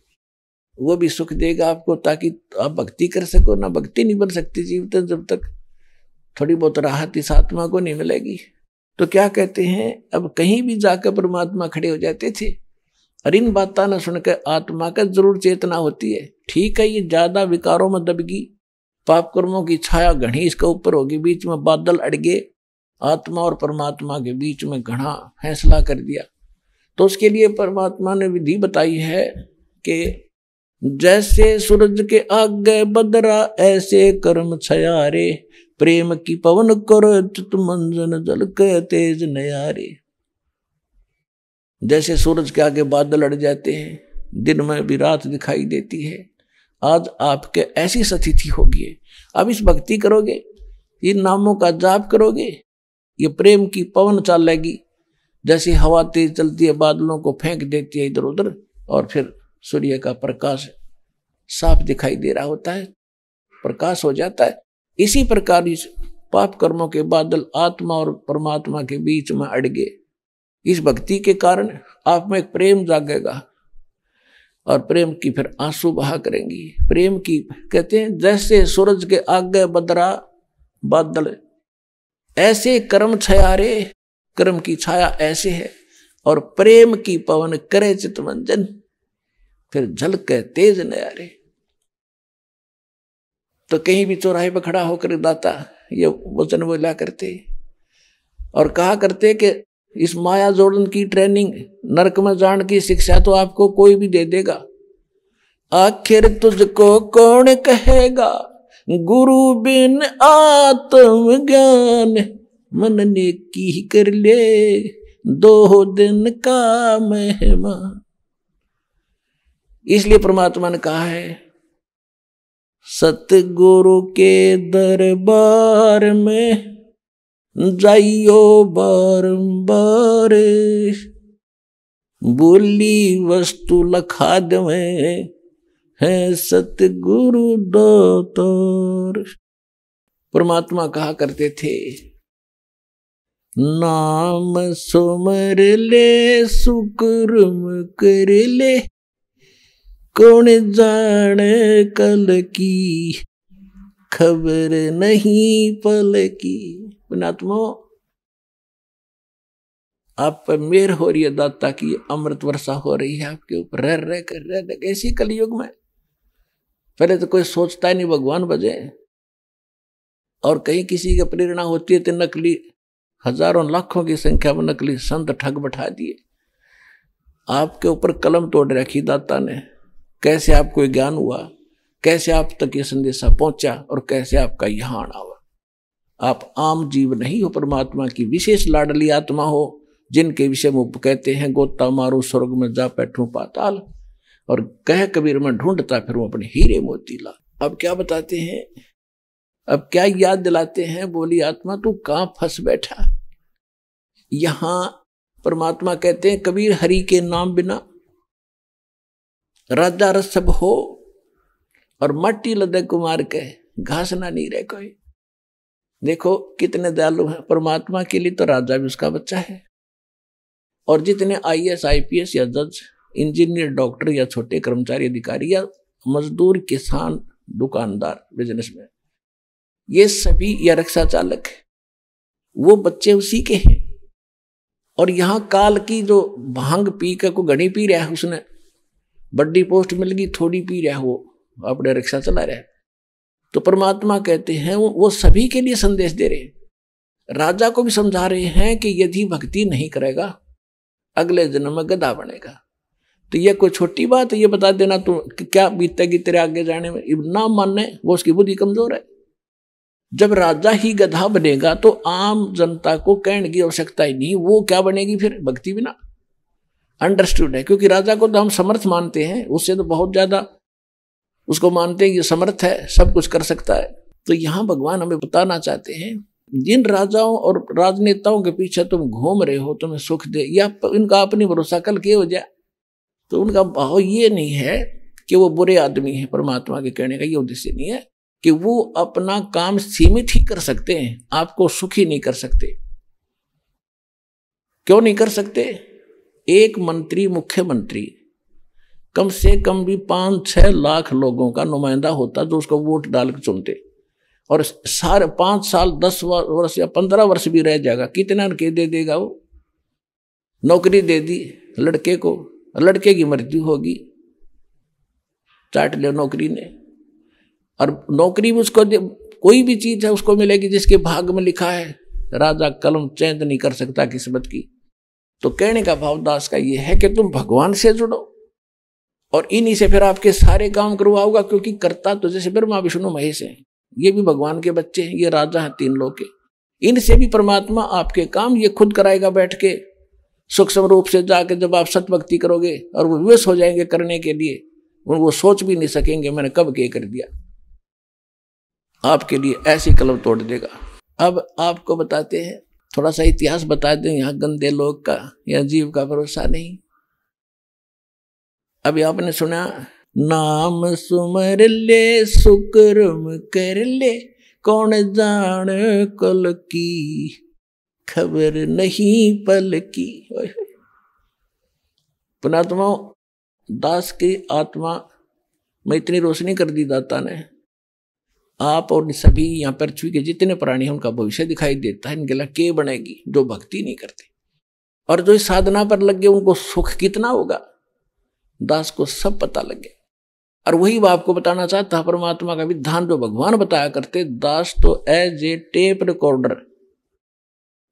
[SPEAKER 1] वो भी सुख देगा आपको ताकि आप भक्ति कर सको ना भक्ति नहीं बन सकती जीवित जब तक थोड़ी बहुत राहत इस आत्मा को नहीं मिलेगी तो क्या कहते हैं अब कहीं भी जाकर परमात्मा खड़े हो जाते थे और इन बातों न सुनकर आत्मा का जरूर चेतना होती है ठीक है ये ज्यादा विकारों में दबगी पाप कर्मों की छाया घनी इसके ऊपर होगी बीच में बादल अड़गे आत्मा और परमात्मा के बीच में घना फैसला कर दिया तो उसके लिए परमात्मा ने विधि बताई है कि जैसे सूरज के आगे बदरा ऐसे कर्म छया रे प्रेम की पवन करो चित मंजन जल के तेज नयारे जैसे सूरज के आगे बादल अड़ जाते हैं दिन में भी रात दिखाई देती है आज आपके ऐसी स्थिति होगी अब इस भक्ति करोगे इन नामों का जाप करोगे ये प्रेम की पवन चल लेगी जैसे हवा तेज चलती है बादलों को फेंक देती है इधर उधर और फिर सूर्य का प्रकाश साफ दिखाई दे रहा होता है प्रकाश हो जाता है इसी प्रकार इस पाप कर्मों के बादल आत्मा और परमात्मा के बीच में अड़ गए इस भक्ति के कारण आप में प्रेम जागेगा और प्रेम की फिर आंसू बहा करेंगी प्रेम की कहते हैं जैसे सूरज के आगे बदरा बादल ऐसे कर्म छया रे कर्म की छाया ऐसे है और प्रेम की पवन करे चितमंजन फिर झलक तेज नारे तो कहीं भी चौराहे पर खड़ा होकर दाता ये वचन बोला करते और कहा करते कि इस माया जोड़न की ट्रेनिंग नरक में जान की शिक्षा तो आपको कोई भी दे देगा आखिर तुझको कौन कहेगा गुरु बिन आत्म ज्ञान मन ने की कर ले दो दिन का मेहमान इसलिए परमात्मा ने कहा है सतगुरु के दरबार में जाइयो बारंबार बोली वस्तु लखाद में है सतगुरु दातार परमात्मा कहा करते थे नाम सुमर ले सुकर्म कर ले कौन जाने कल की खबर नहीं पल की पुणात्मो आप पर मेर हो रही है दाता की अमृत वर्षा हो रही है आपके ऊपर रह रह कर रह रह ऐसी कलयुग में पहले तो कोई सोचता ही नहीं भगवान बजे और कहीं किसी की प्रेरणा होती है तो नकली हजारों लाखों की संख्या में नकली संत ठग बैठा दिए आपके ऊपर कलम तोड़ रखी दाता ने कैसे आपको ज्ञान हुआ कैसे आप तक ये संदेशा पहुंचा और कैसे आपका यहाँ आना हुआ आप आम जीव नहीं हो परमात्मा की विशेष लाडली आत्मा हो जिनके विषय में कहते हैं गोता मारू स्वर्ग में जा बैठू पाताल और कह कबीर में ढूंढता फिर वो अपने हीरे मोती ला अब क्या बताते हैं अब क्या याद दिलाते हैं बोली आत्मा तू कहाँ फंस बैठा यहां परमात्मा कहते हैं कबीर हरि के नाम बिना राजा रस हो और मट्टी लदे कुमार के घास ना नहीं रहे कोई देखो कितने दयालु हैं परमात्मा के लिए तो राजा भी उसका बच्चा है और जितने I S I P S या जज इंजीनियर डॉक्टर या छोटे कर्मचारी अधिकारी या मजदूर किसान दुकानदार बिजनेसमैन ये सभी या रक्षा चालक वो बच्चे उसी के हैं और यहाँ काल की जो भांग पी कर को गणी पी रहा है उसने बड़ी पोस्ट मिल गई थोड़ी पी रहा वो अपने रिक्शा चला रहा तो परमात्मा कहते हैं वो, वो सभी के लिए संदेश दे रहे हैं राजा को भी समझा रहे हैं कि यदि भक्ति नहीं करेगा अगले जन्म में गधा बनेगा तो यह कोई छोटी बात है ये बता देना तुम तो क्या बीतेगी तेरे आगे जाने में ना मानने वो उसकी बुद्धि कमजोर है जब राजा ही गधा बनेगा तो आम जनता को कहने की आवश्यकता ही नहीं वो क्या बनेगी फिर भक्ति बिना अंडरस्टूड है क्योंकि राजा को तो हम समर्थ मानते हैं उससे तो बहुत ज़्यादा उसको मानते हैं कि समर्थ है सब कुछ कर सकता है तो यहाँ भगवान हमें बताना चाहते हैं जिन राजाओं और राजनेताओं के पीछे तुम घूम रहे हो तुम्हें सुख दे या इनका अपनी भरोसा कल के हो जाए तो उनका भाव ये नहीं है कि वो बुरे आदमी हैं परमात्मा के कहने का ये उद्देश्य नहीं है कि वो अपना काम सीमित ही कर सकते हैं आपको सुखी नहीं कर सकते क्यों नहीं कर सकते एक मंत्री मुख्यमंत्री कम से कम भी पाँच छः लाख लोगों का नुमाइंदा होता जो उसको वोट डाल के चुनते और सारे पाँच साल दस वर्ष या पंद्रह वर्ष भी रह जाएगा कितना के दे देगा वो नौकरी दे दी लड़के को लड़के की मृत्यु होगी चाट लिया नौकरी ने और नौकरी भी उसको कोई भी चीज़ है उसको मिलेगी जिसके भाग में लिखा है राजा कलम चेंज नहीं कर सकता किस्मत की तो कहने का भाव दास का ये है कि तुम भगवान से जुड़ो और इन्हीं से फिर आपके सारे काम करवाओगा क्योंकि करता तो जैसे ब्रह्मा विष्णु महेश है ये भी भगवान के बच्चे हैं ये राजा हैं तीन लोग के इनसे भी परमात्मा आपके काम ये खुद कराएगा बैठ के सूक्ष्म रूप से जाके जब आप सतभक्ति करोगे और वो विवश हो जाएंगे करने के लिए वो सोच भी नहीं सकेंगे मैंने कब के कर दिया आपके लिए ऐसी कलम तोड़ देगा अब आपको बताते हैं थोड़ा सा इतिहास बता दें यहाँ गंदे लोग का या जीव का भरोसा नहीं अभी आपने सुना नाम सुमर ले सुकर्म कर ले कौन जान कल की खबर नहीं पल की पुणात्मा दास की आत्मा में इतनी रोशनी कर दी दाता ने आप और सभी यहाँ पृथ्वी के जितने प्राणी हैं उनका भविष्य दिखाई देता है इनके लिए के बनेगी जो भक्ति नहीं करते और जो इस साधना पर लग गए उनको सुख कितना होगा दास को सब पता लग गया और वही मैं आपको बताना चाहता है परमात्मा का विधान जो भगवान बताया करते दास तो एज ए टेप रिकॉर्डर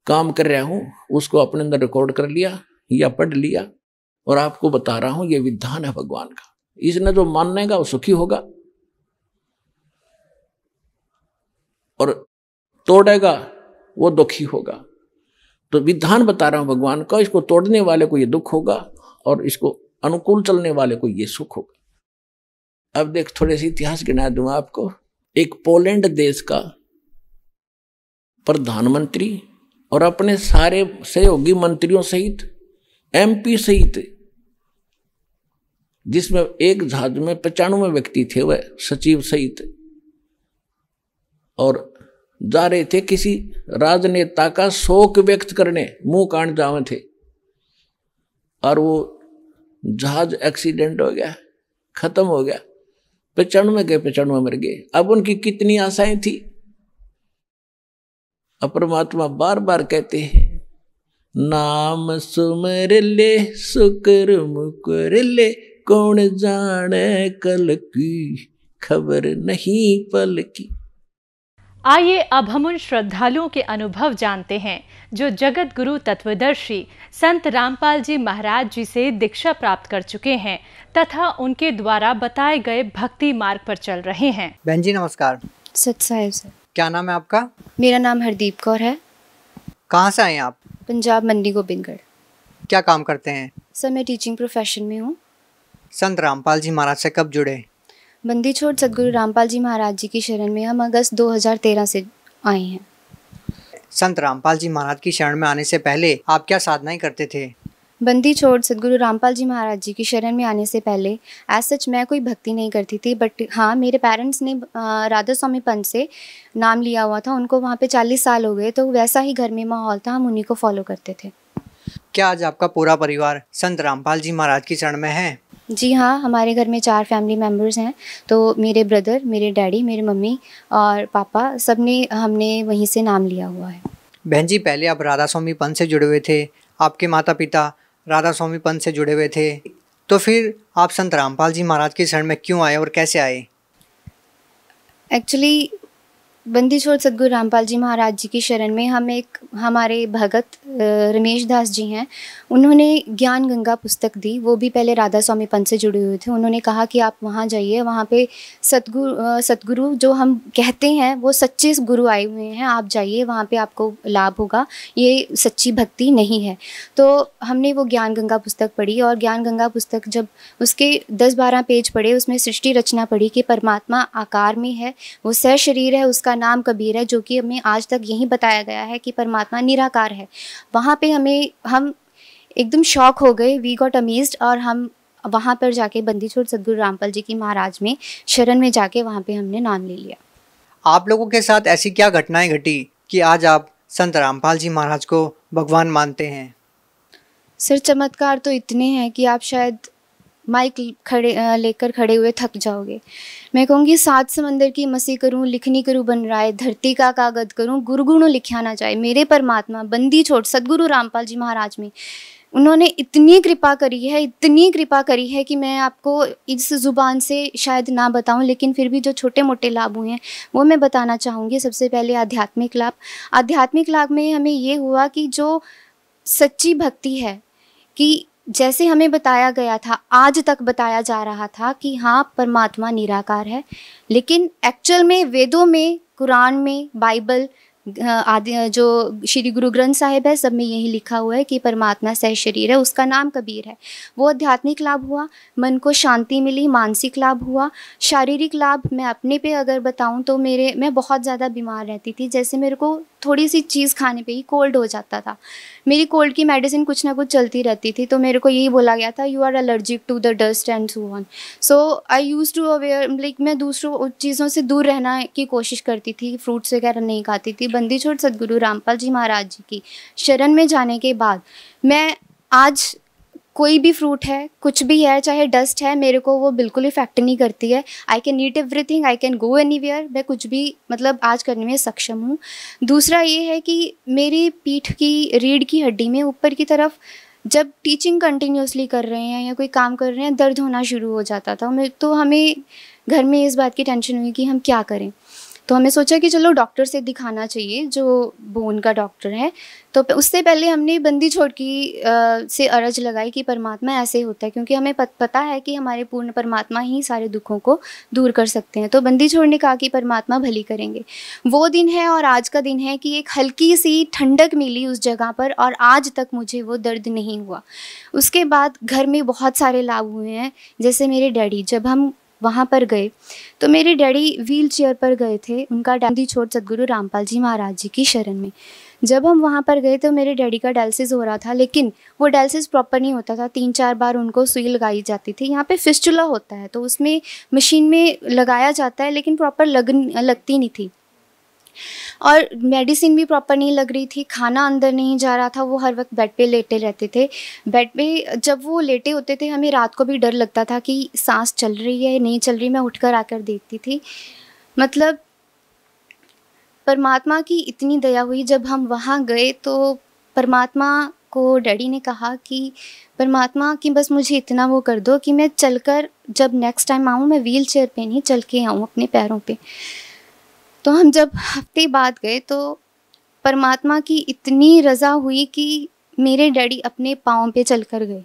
[SPEAKER 1] काम कर रहा हूं उसको अपने अंदर रिकॉर्ड कर लिया या पढ़ लिया और आपको बता रहा हूं ये विधान है भगवान का इसने जो मानने का वो सुखी होगा और तोड़ेगा वो दुखी होगा तो विधान बता रहा हूं भगवान का इसको तोड़ने वाले को ये दुख होगा और इसको अनुकूल चलने वाले को ये सुख होगा अब देख थोड़े से इतिहास गिना दू आपको एक पोलैंड देश का प्रधानमंत्री और अपने सारे सहयोगी मंत्रियों सहित एमपी सहित जिसमें एक जहाज में पचानवे व्यक्ति थे वह सचिव सहित और जा रहे थे किसी राजनेता का शोक व्यक्त करने मुंह कांड जावे थे और वो जहाज एक्सीडेंट हो गया खत्म हो गया गए के में मर गए अब उनकी कितनी आशाएं थी अब परमात्मा बार बार कहते हैं नाम सुमर ले सुकर मुकर ले कौन जाने कल की खबर नहीं पल की
[SPEAKER 2] आइए अब हम उन श्रद्धालुओं के अनुभव जानते हैं जो जगत गुरु तत्वदर्शी संत रामपाल जी महाराज जी से दीक्षा प्राप्त कर चुके हैं तथा उनके द्वारा बताए गए भक्ति मार्ग पर चल रहे हैं बहन जी नमस्कार सच साहेब सर क्या नाम है आपका मेरा नाम हरदीप कौर है कहाँ से आए आप पंजाब मंडी गोबिंदगढ़ क्या काम करते हैं
[SPEAKER 3] सर मैं टीचिंग प्रोफेशन में हूँ
[SPEAKER 2] संत रामपाल जी महाराज से कब जुड़े
[SPEAKER 3] बंदी छोड़ सदगुरु रामपाल जी महाराज जी की शरण में हम अगस्त 2013 से आए हैं
[SPEAKER 2] संत रामपाल जी महाराज की शरण में आने से पहले आप क्या साधनाएं करते थे
[SPEAKER 3] बंदी छोड़ सदगुरु रामपाल जी महाराज जी की शरण में आने से पहले एज सच मैं कोई भक्ति नहीं करती थी बट हाँ मेरे पेरेंट्स ने राधा स्वामी पंत से नाम लिया हुआ था उनको वहाँ पे चालीस साल हो गए तो वैसा ही घर में माहौल था हम उन्हीं को फॉलो करते थे
[SPEAKER 2] क्या आज आपका पूरा परिवार संत रामपाल जी महाराज की शरण में है
[SPEAKER 3] जी हाँ हमारे घर में चार फैमिली मेम्बर्स हैं तो मेरे ब्रदर मेरे डैडी मेरे मम्मी और पापा सब ने हमने वहीं से नाम लिया हुआ है
[SPEAKER 2] बहन जी पहले आप राधा स्वामी पंथ से जुड़े हुए थे आपके माता पिता राधा स्वामी पंथ से जुड़े हुए थे तो फिर आप संत रामपाल जी महाराज के शरण में क्यों आए और कैसे आए एक्चुअली बंदी
[SPEAKER 3] छोड़ सदगुरु रामपाल जी महाराज जी की शरण में हम एक हमारे भगत रमेश दास जी हैं उन्होंने ज्ञान गंगा पुस्तक दी वो भी पहले राधा स्वामी पंथ से जुड़े हुए थे उन्होंने कहा कि आप वहाँ जाइए वहाँ पे सतगुरु सतगुरु जो हम कहते हैं वो सच्चे गुरु आए हुए हैं आप जाइए वहाँ पे आपको लाभ होगा ये सच्ची भक्ति नहीं है तो हमने वो ज्ञान गंगा पुस्तक पढ़ी और ज्ञान गंगा पुस्तक जब उसके दस बारह पेज पढ़े उसमें सृष्टि रचना पढ़ी कि परमात्मा आकार में है वो सह शरीर है उसका का नाम कबीर है जो कि हमें आज तक यही बताया गया है कि परमात्मा निराकार है वहाँ पे हमें हम एकदम शॉक हो गए वी गॉट अमेज और हम वहाँ पर जाके बंदी छोड़ सदगुरु रामपाल जी की महाराज में शरण में जाके वहाँ पे हमने नाम ले लिया
[SPEAKER 2] आप लोगों के साथ ऐसी क्या घटनाएं घटी कि आज आप संत रामपाल जी महाराज को भगवान मानते हैं
[SPEAKER 3] सर चमत्कार तो इतने हैं कि आप शायद माइक खड़े लेकर खड़े हुए थक जाओगे मैं कहूँगी सात समंदर की मसी करूँ लिखनी करूँ बन रहा है धरती का कागद करूँ गुरुगुणों ना जाए मेरे परमात्मा बंदी छोड़ सदगुरु रामपाल जी महाराज में उन्होंने इतनी कृपा करी है इतनी कृपा करी है कि मैं आपको इस ज़ुबान से शायद ना बताऊं लेकिन फिर भी जो छोटे मोटे लाभ हुए हैं वो मैं बताना चाहूँगी सबसे पहले आध्यात्मिक लाभ आध्यात्मिक लाभ में हमें ये हुआ कि जो सच्ची भक्ति है कि जैसे हमें बताया गया था आज तक बताया जा रहा था कि हाँ परमात्मा निराकार है लेकिन एक्चुअल में वेदों में कुरान में बाइबल आदि जो श्री गुरु ग्रंथ साहिब है सब में यही लिखा हुआ है कि परमात्मा सह शरीर है उसका नाम कबीर है वो आध्यात्मिक लाभ हुआ मन को शांति मिली मानसिक लाभ हुआ शारीरिक लाभ मैं अपने पे अगर बताऊँ तो मेरे मैं बहुत ज़्यादा बीमार रहती थी जैसे मेरे को थोड़ी सी चीज़ खाने पे ही कोल्ड हो जाता था मेरी कोल्ड की मेडिसिन कुछ ना कुछ चलती रहती थी तो मेरे को यही बोला गया था you are allergic to the dust and so on so I use to aware like मैं दूसरों चीज़ों से दूर रहना की कोशिश करती थी फ्रूट्स वगैरह नहीं खाती थी बंदी छोड़ सदगुरु रामपाल जी महाराज जी की शरण में जाने के बाद मैं आज कोई भी फ्रूट है कुछ भी है चाहे डस्ट है मेरे को वो बिल्कुल इफेक्ट नहीं करती है I can eat thing I can go anywhere मैं कुछ भी मतलब आज करने में सक्षम हूँ दूसरा ये है कि मेरी पीठ की रीढ़ की हड्डी में ऊपर की तरफ जब टीचिंग कंटिन्यूसली कर रहे हैं या कोई काम कर रहे हैं दर्द होना शुरू हो जाता था तो हमें घर में इस बात की टेंशन हुई कि हम क्या करें तो हमें सोचा कि चलो डॉक्टर से दिखाना चाहिए जो बोन का डॉक्टर है तो उससे पहले हमने बंदी छोड़ की से अर्ज लगाई कि परमात्मा ऐसे होता है क्योंकि हमें पत, पता है कि हमारे पूर्ण परमात्मा ही सारे दुखों को दूर कर सकते हैं तो बंदी छोड़ ने कहा कि परमात्मा भली करेंगे वो दिन है और आज का दिन है कि एक हल्की सी ठंडक मिली उस जगह पर और आज तक मुझे वो दर्द नहीं हुआ उसके बाद घर में बहुत सारे लाभ हुए हैं जैसे मेरे डैडी जब हम वहाँ पर गए तो मेरे डैडी व्हील चेयर पर गए थे उनका डांधी छोड़ सदगुरु रामपाल जी महाराज जी की शरण में जब हम वहाँ पर गए तो मेरे डैडी का डायलिसिस हो रहा था लेकिन वो डायलिसिस प्रॉपर नहीं होता था तीन चार बार उनको सुई लगाई जाती थी यहाँ पे फिस्टुला होता है तो उसमें मशीन में लगाया जाता है लेकिन प्रॉपर लग लगती नहीं थी और मेडिसिन भी प्रॉपर नहीं लग रही थी खाना अंदर नहीं जा रहा था वो हर वक्त बेड पे लेटे रहते थे बेड पे जब वो लेटे होते थे हमें रात को भी डर लगता था कि सांस चल रही है नहीं चल रही मैं उठकर आकर देखती थी मतलब परमात्मा की इतनी दया हुई जब हम वहाँ गए तो परमात्मा को डैडी ने कहा कि परमात्मा कि बस मुझे इतना वो कर दो कि मैं चलकर जब नेक्स्ट टाइम आऊँ मैं व्हील चेयर पर नहीं चल के आऊँ अपने पैरों पर तो हम जब हफ्ते बाद गए तो परमात्मा की इतनी रज़ा हुई कि मेरे डैडी अपने पाँव पे चल कर गए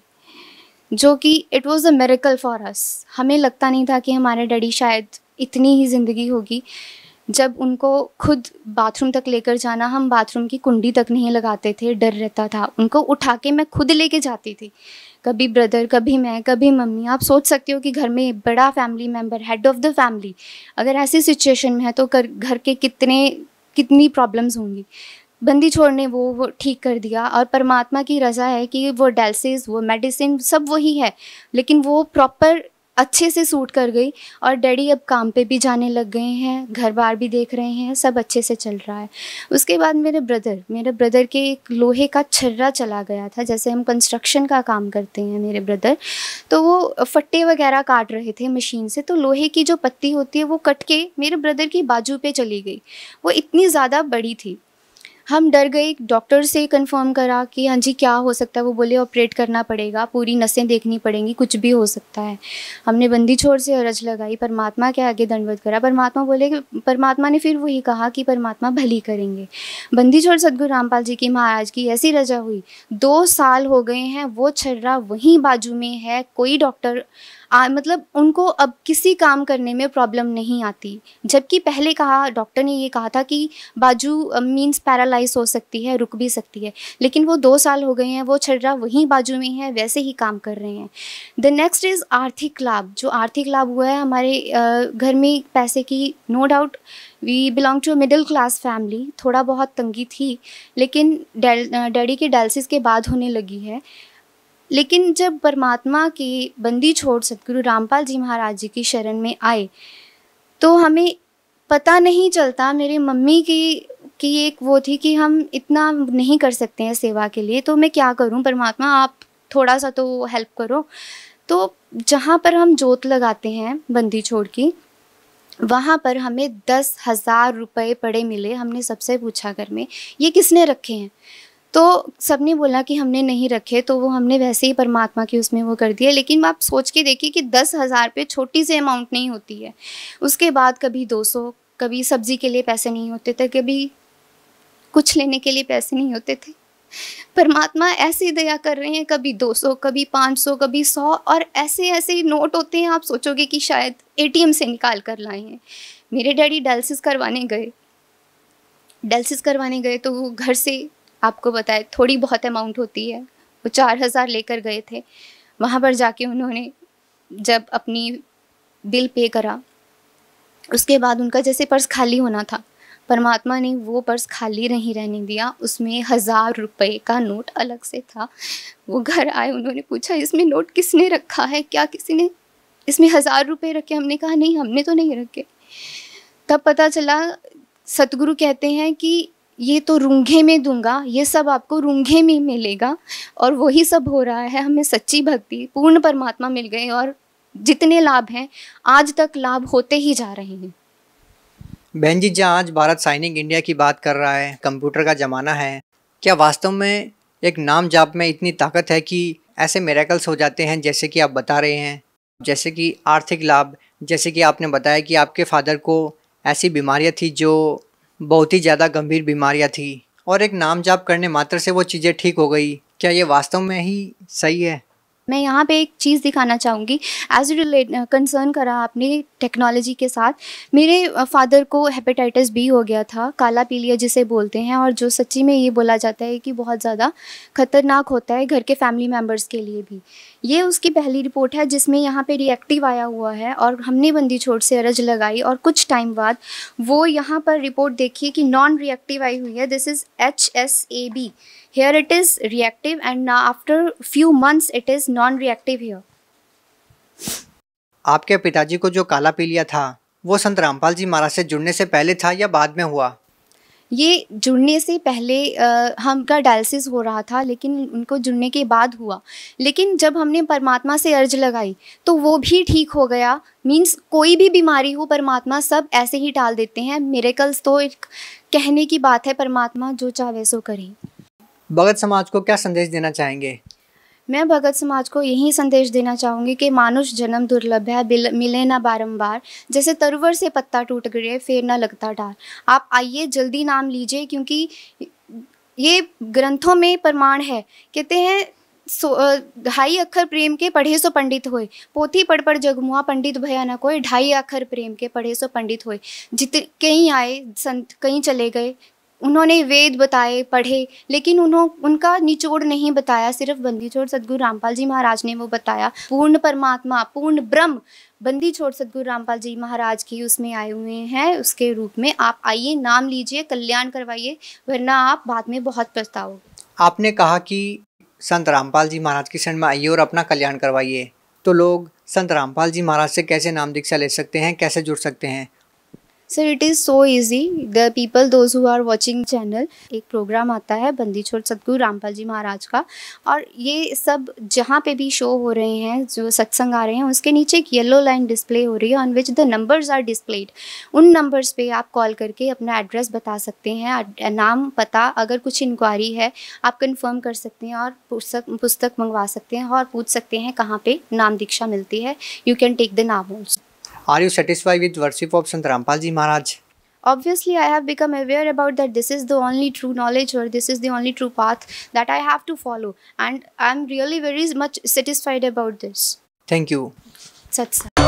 [SPEAKER 3] जो कि it was a miracle for us हमें लगता नहीं था कि हमारे डैडी शायद इतनी ही ज़िंदगी होगी जब उनको खुद बाथरूम तक लेकर जाना हम बाथरूम की कुंडी तक नहीं लगाते थे डर रहता था उनको उठा के मैं खुद लेके जाती थी कभी ब्रदर कभी मैं कभी मम्मी आप सोच सकते हो कि घर में बड़ा family member head of the family अगर ऐसी सिचुएशन में है तो कर, घर के कितने कितनी प्रॉब्लम्स होंगी बंदी छोड़ने वो वो ठीक कर दिया और परमात्मा की रज़ा है कि वो डायलिसिस वो मेडिसिन सब वही है लेकिन वो प्रॉपर अच्छे से सूट कर गई और डैडी अब काम पे भी जाने लग गए हैं घर बार भी देख रहे हैं सब अच्छे से चल रहा है उसके बाद मेरे ब्रदर मेरे ब्रदर के एक लोहे का छर्रा चला गया था जैसे हम कंस्ट्रक्शन का काम करते हैं मेरे ब्रदर तो वो फट्टे वगैरह काट रहे थे मशीन से तो लोहे की जो पत्ती होती है वो कट के मेरे ब्रदर की बाजू पर चली गई वो इतनी ज़्यादा बड़ी थी हम डर गए डॉक्टर से कंफर्म करा कि हाँ जी क्या हो सकता है वो बोले ऑपरेट करना पड़ेगा पूरी नसें देखनी पड़ेंगी कुछ भी हो सकता है हमने बंदी छोड़ से अरज लगाई परमात्मा के आगे दंडवत करा परमात्मा बोले परमात्मा ने फिर वही कहा कि परमात्मा भली करेंगे बंदी छोड़ सदगुरु रामपाल जी की महाराज की ऐसी रजा हुई दो साल हो गए हैं वो छर्रा वहीं बाजू में है कोई डॉक्टर आ, मतलब उनको अब किसी काम करने में प्रॉब्लम नहीं आती जबकि पहले कहा डॉक्टर ने ये कहा था कि बाजू मीन्स पैरालाइज हो सकती है रुक भी सकती है लेकिन वो दो साल हो गए हैं वो छर्रा वहीं बाजू में है वैसे ही काम कर रहे हैं द नेक्स्ट इज़ आर्थिक लाभ जो आर्थिक लाभ हुआ है हमारे घर में पैसे की no doubt we belong to middle class family थोड़ा बहुत तंगी थी लेकिन डैडी के डायलिसिस के बाद होने लगी है लेकिन जब परमात्मा की बंदी छोड़ सतगुरु रामपाल जी महाराज जी की शरण में आए तो हमें पता नहीं चलता मेरे मम्मी की कि एक वो थी कि हम इतना नहीं कर सकते हैं सेवा के लिए तो मैं क्या करूं परमात्मा आप थोड़ा सा तो हेल्प करो तो जहाँ पर हम जोत लगाते हैं बंदी छोड़ की वहाँ पर हमें दस हज़ार रुपये पड़े मिले हमने सबसे पूछा घर में ये किसने रखे हैं तो सब ने बोला कि हमने नहीं रखे तो वो हमने वैसे ही परमात्मा की उसमें वो कर दिया लेकिन आप सोच के देखिए कि दस हज़ार पे छोटी सी अमाउंट नहीं होती है उसके बाद कभी दो सौ कभी सब्ज़ी के लिए पैसे नहीं होते थे कभी कुछ लेने के लिए पैसे नहीं होते थे परमात्मा ऐसी दया कर रहे हैं कभी 200 कभी 500 कभी 100 और ऐसे ऐसे नोट होते हैं आप सोचोगे कि शायद एटीएम से निकाल कर लाए हैं मेरे डैडी डायलिसिस करवाने गए डायलिसिस करवाने गए तो वो घर से आपको बताए थोड़ी बहुत अमाउंट होती है वो चार हज़ार लेकर गए थे वहाँ पर जाके उन्होंने जब अपनी बिल पे करा उसके बाद उनका जैसे पर्स खाली होना था परमात्मा ने वो पर्स खाली नहीं रहने दिया उसमें हज़ार रुपये का नोट अलग से था वो घर आए उन्होंने पूछा इसमें नोट किसने रखा है क्या किसी ने इसमें हज़ार रुपये रखे हमने कहा नहीं हमने तो नहीं रखे तब पता चला सतगुरु कहते हैं कि ये तो रूंघे में दूंगा ये सब आपको रूंघे में मिलेगा और वही सब हो रहा है हमें सच्ची भक्ति पूर्ण परमात्मा मिल गए और जितने लाभ हैं आज तक लाभ होते ही जा रहे हैं
[SPEAKER 2] बहन जी जहाँ आज भारत साइनिंग इंडिया की बात कर रहा है कंप्यूटर का ज़माना है क्या वास्तव में एक नाम जाप में इतनी ताकत है कि ऐसे मेरेकल्स हो जाते हैं जैसे कि आप बता रहे हैं जैसे कि आर्थिक लाभ जैसे कि आपने बताया कि आपके फादर को ऐसी बीमारियाँ थी जो बहुत ही ज़्यादा गंभीर बीमारियाँ थी और एक नाम जाप करने मात्र से वो चीज़ें ठीक हो गई क्या ये वास्तव में ही सही है
[SPEAKER 3] मैं यहाँ पे एक चीज़ दिखाना चाहूँगी एज रिलेट कंसर्न करा आपने टेक्नोलॉजी के साथ मेरे फादर को हेपेटाइटिस बी हो गया था काला पीलिया जिसे बोलते हैं और जो सच्ची में ये बोला जाता है कि बहुत ज़्यादा खतरनाक होता है घर के फैमिली मेम्बर्स के लिए भी ये उसकी पहली रिपोर्ट है जिसमें यहाँ पर रिएक्टिव आया हुआ है और हमने बंदी छोड़ से अरज लगाई और कुछ टाइम बाद वो यहाँ पर रिपोर्ट देखिए कि नॉन रिएक्टिव आई हुई है this is H S A B here it is reactive and now after few months it is non reactive here
[SPEAKER 2] आपके पिताजी को जो काला पीलिया था वो संत रामपाल जी महाराज से जुड़ने से पहले था या बाद में हुआ
[SPEAKER 3] ये जुड़ने से पहले आ, हम का डायलिसिस हो रहा था लेकिन उनको जुड़ने के बाद हुआ लेकिन जब हमने परमात्मा से अर्ज लगाई तो वो भी ठीक हो गया मीन्स कोई भी बीमारी हो परमात्मा सब ऐसे ही टाल देते हैं मेरेकल्स तो एक कहने की बात है परमात्मा जो चाहे सो करे
[SPEAKER 2] भगत समाज को क्या संदेश देना चाहेंगे
[SPEAKER 3] मैं भगत समाज को यही संदेश देना चाहूँगी कि मानुष जन्म दुर्लभ है मिले ना बारंबार जैसे तरवर से पत्ता टूट गए फिर ना लगता डार आप आइए जल्दी नाम लीजिए क्योंकि ये ग्रंथों में प्रमाण है कहते हैं सो ढाई अक्षर प्रेम के पढ़े सो पंडित होए पोथी पढ़ पढ़ जगमुआ पंडित भया भयानक कोई ढाई अक्षर प्रेम के पढ़े सो पंडित होए जित कहीं आए संत कहीं चले गए उन्होंने वेद बताए पढ़े लेकिन उन्होंने उनका निचोड़ नहीं बताया सिर्फ बंदी छोड़ सदगुरु रामपाल जी महाराज ने वो बताया पूर्ण परमात्मा पूर्ण ब्रह्म बंदी छोड़ सदगुरु रामपाल जी महाराज की उसमें आए हुए हैं उसके रूप में आप आइए नाम लीजिए कल्याण करवाइए वरना आप बाद में बहुत पछताओगे
[SPEAKER 2] आपने कहा कि संत रामपाल जी महाराज की शरण में आइए और अपना कल्याण करवाइए तो लोग संत रामपाल जी महाराज से कैसे नाम दीक्षा ले सकते हैं कैसे जुड़ सकते हैं
[SPEAKER 3] sir it is so easy the people those who are watching channel एक प्रोग्राम आता है बंदी छोड़ सदगुरु रामपाल जी महाराज का और ये सब जहाँ पे भी शो हो रहे हैं जो सत्संग आ रहे हैं उसके नीचे एक येलो लाइन डिस्प्ले हो रही है on which the numbers are displayed उन नंबर्स पे आप कॉल करके अपना एड्रेस बता सकते हैं नाम पता अगर कुछ इंक्वायरी है आप कन्फर्म कर सकते हैं और पुस्तक पुस्तक मंगवा सकते हैं और पूछ सकते हैं कहाँ पर नाम दीक्षा मिलती है you can take the naam also
[SPEAKER 2] Are you satisfied with worship of Sant Rampalji Maharaj?
[SPEAKER 3] obviously i have become aware about that this is the only true knowledge or this is the only true path that i have to follow and i'm really very much satisfied about this thank you satsang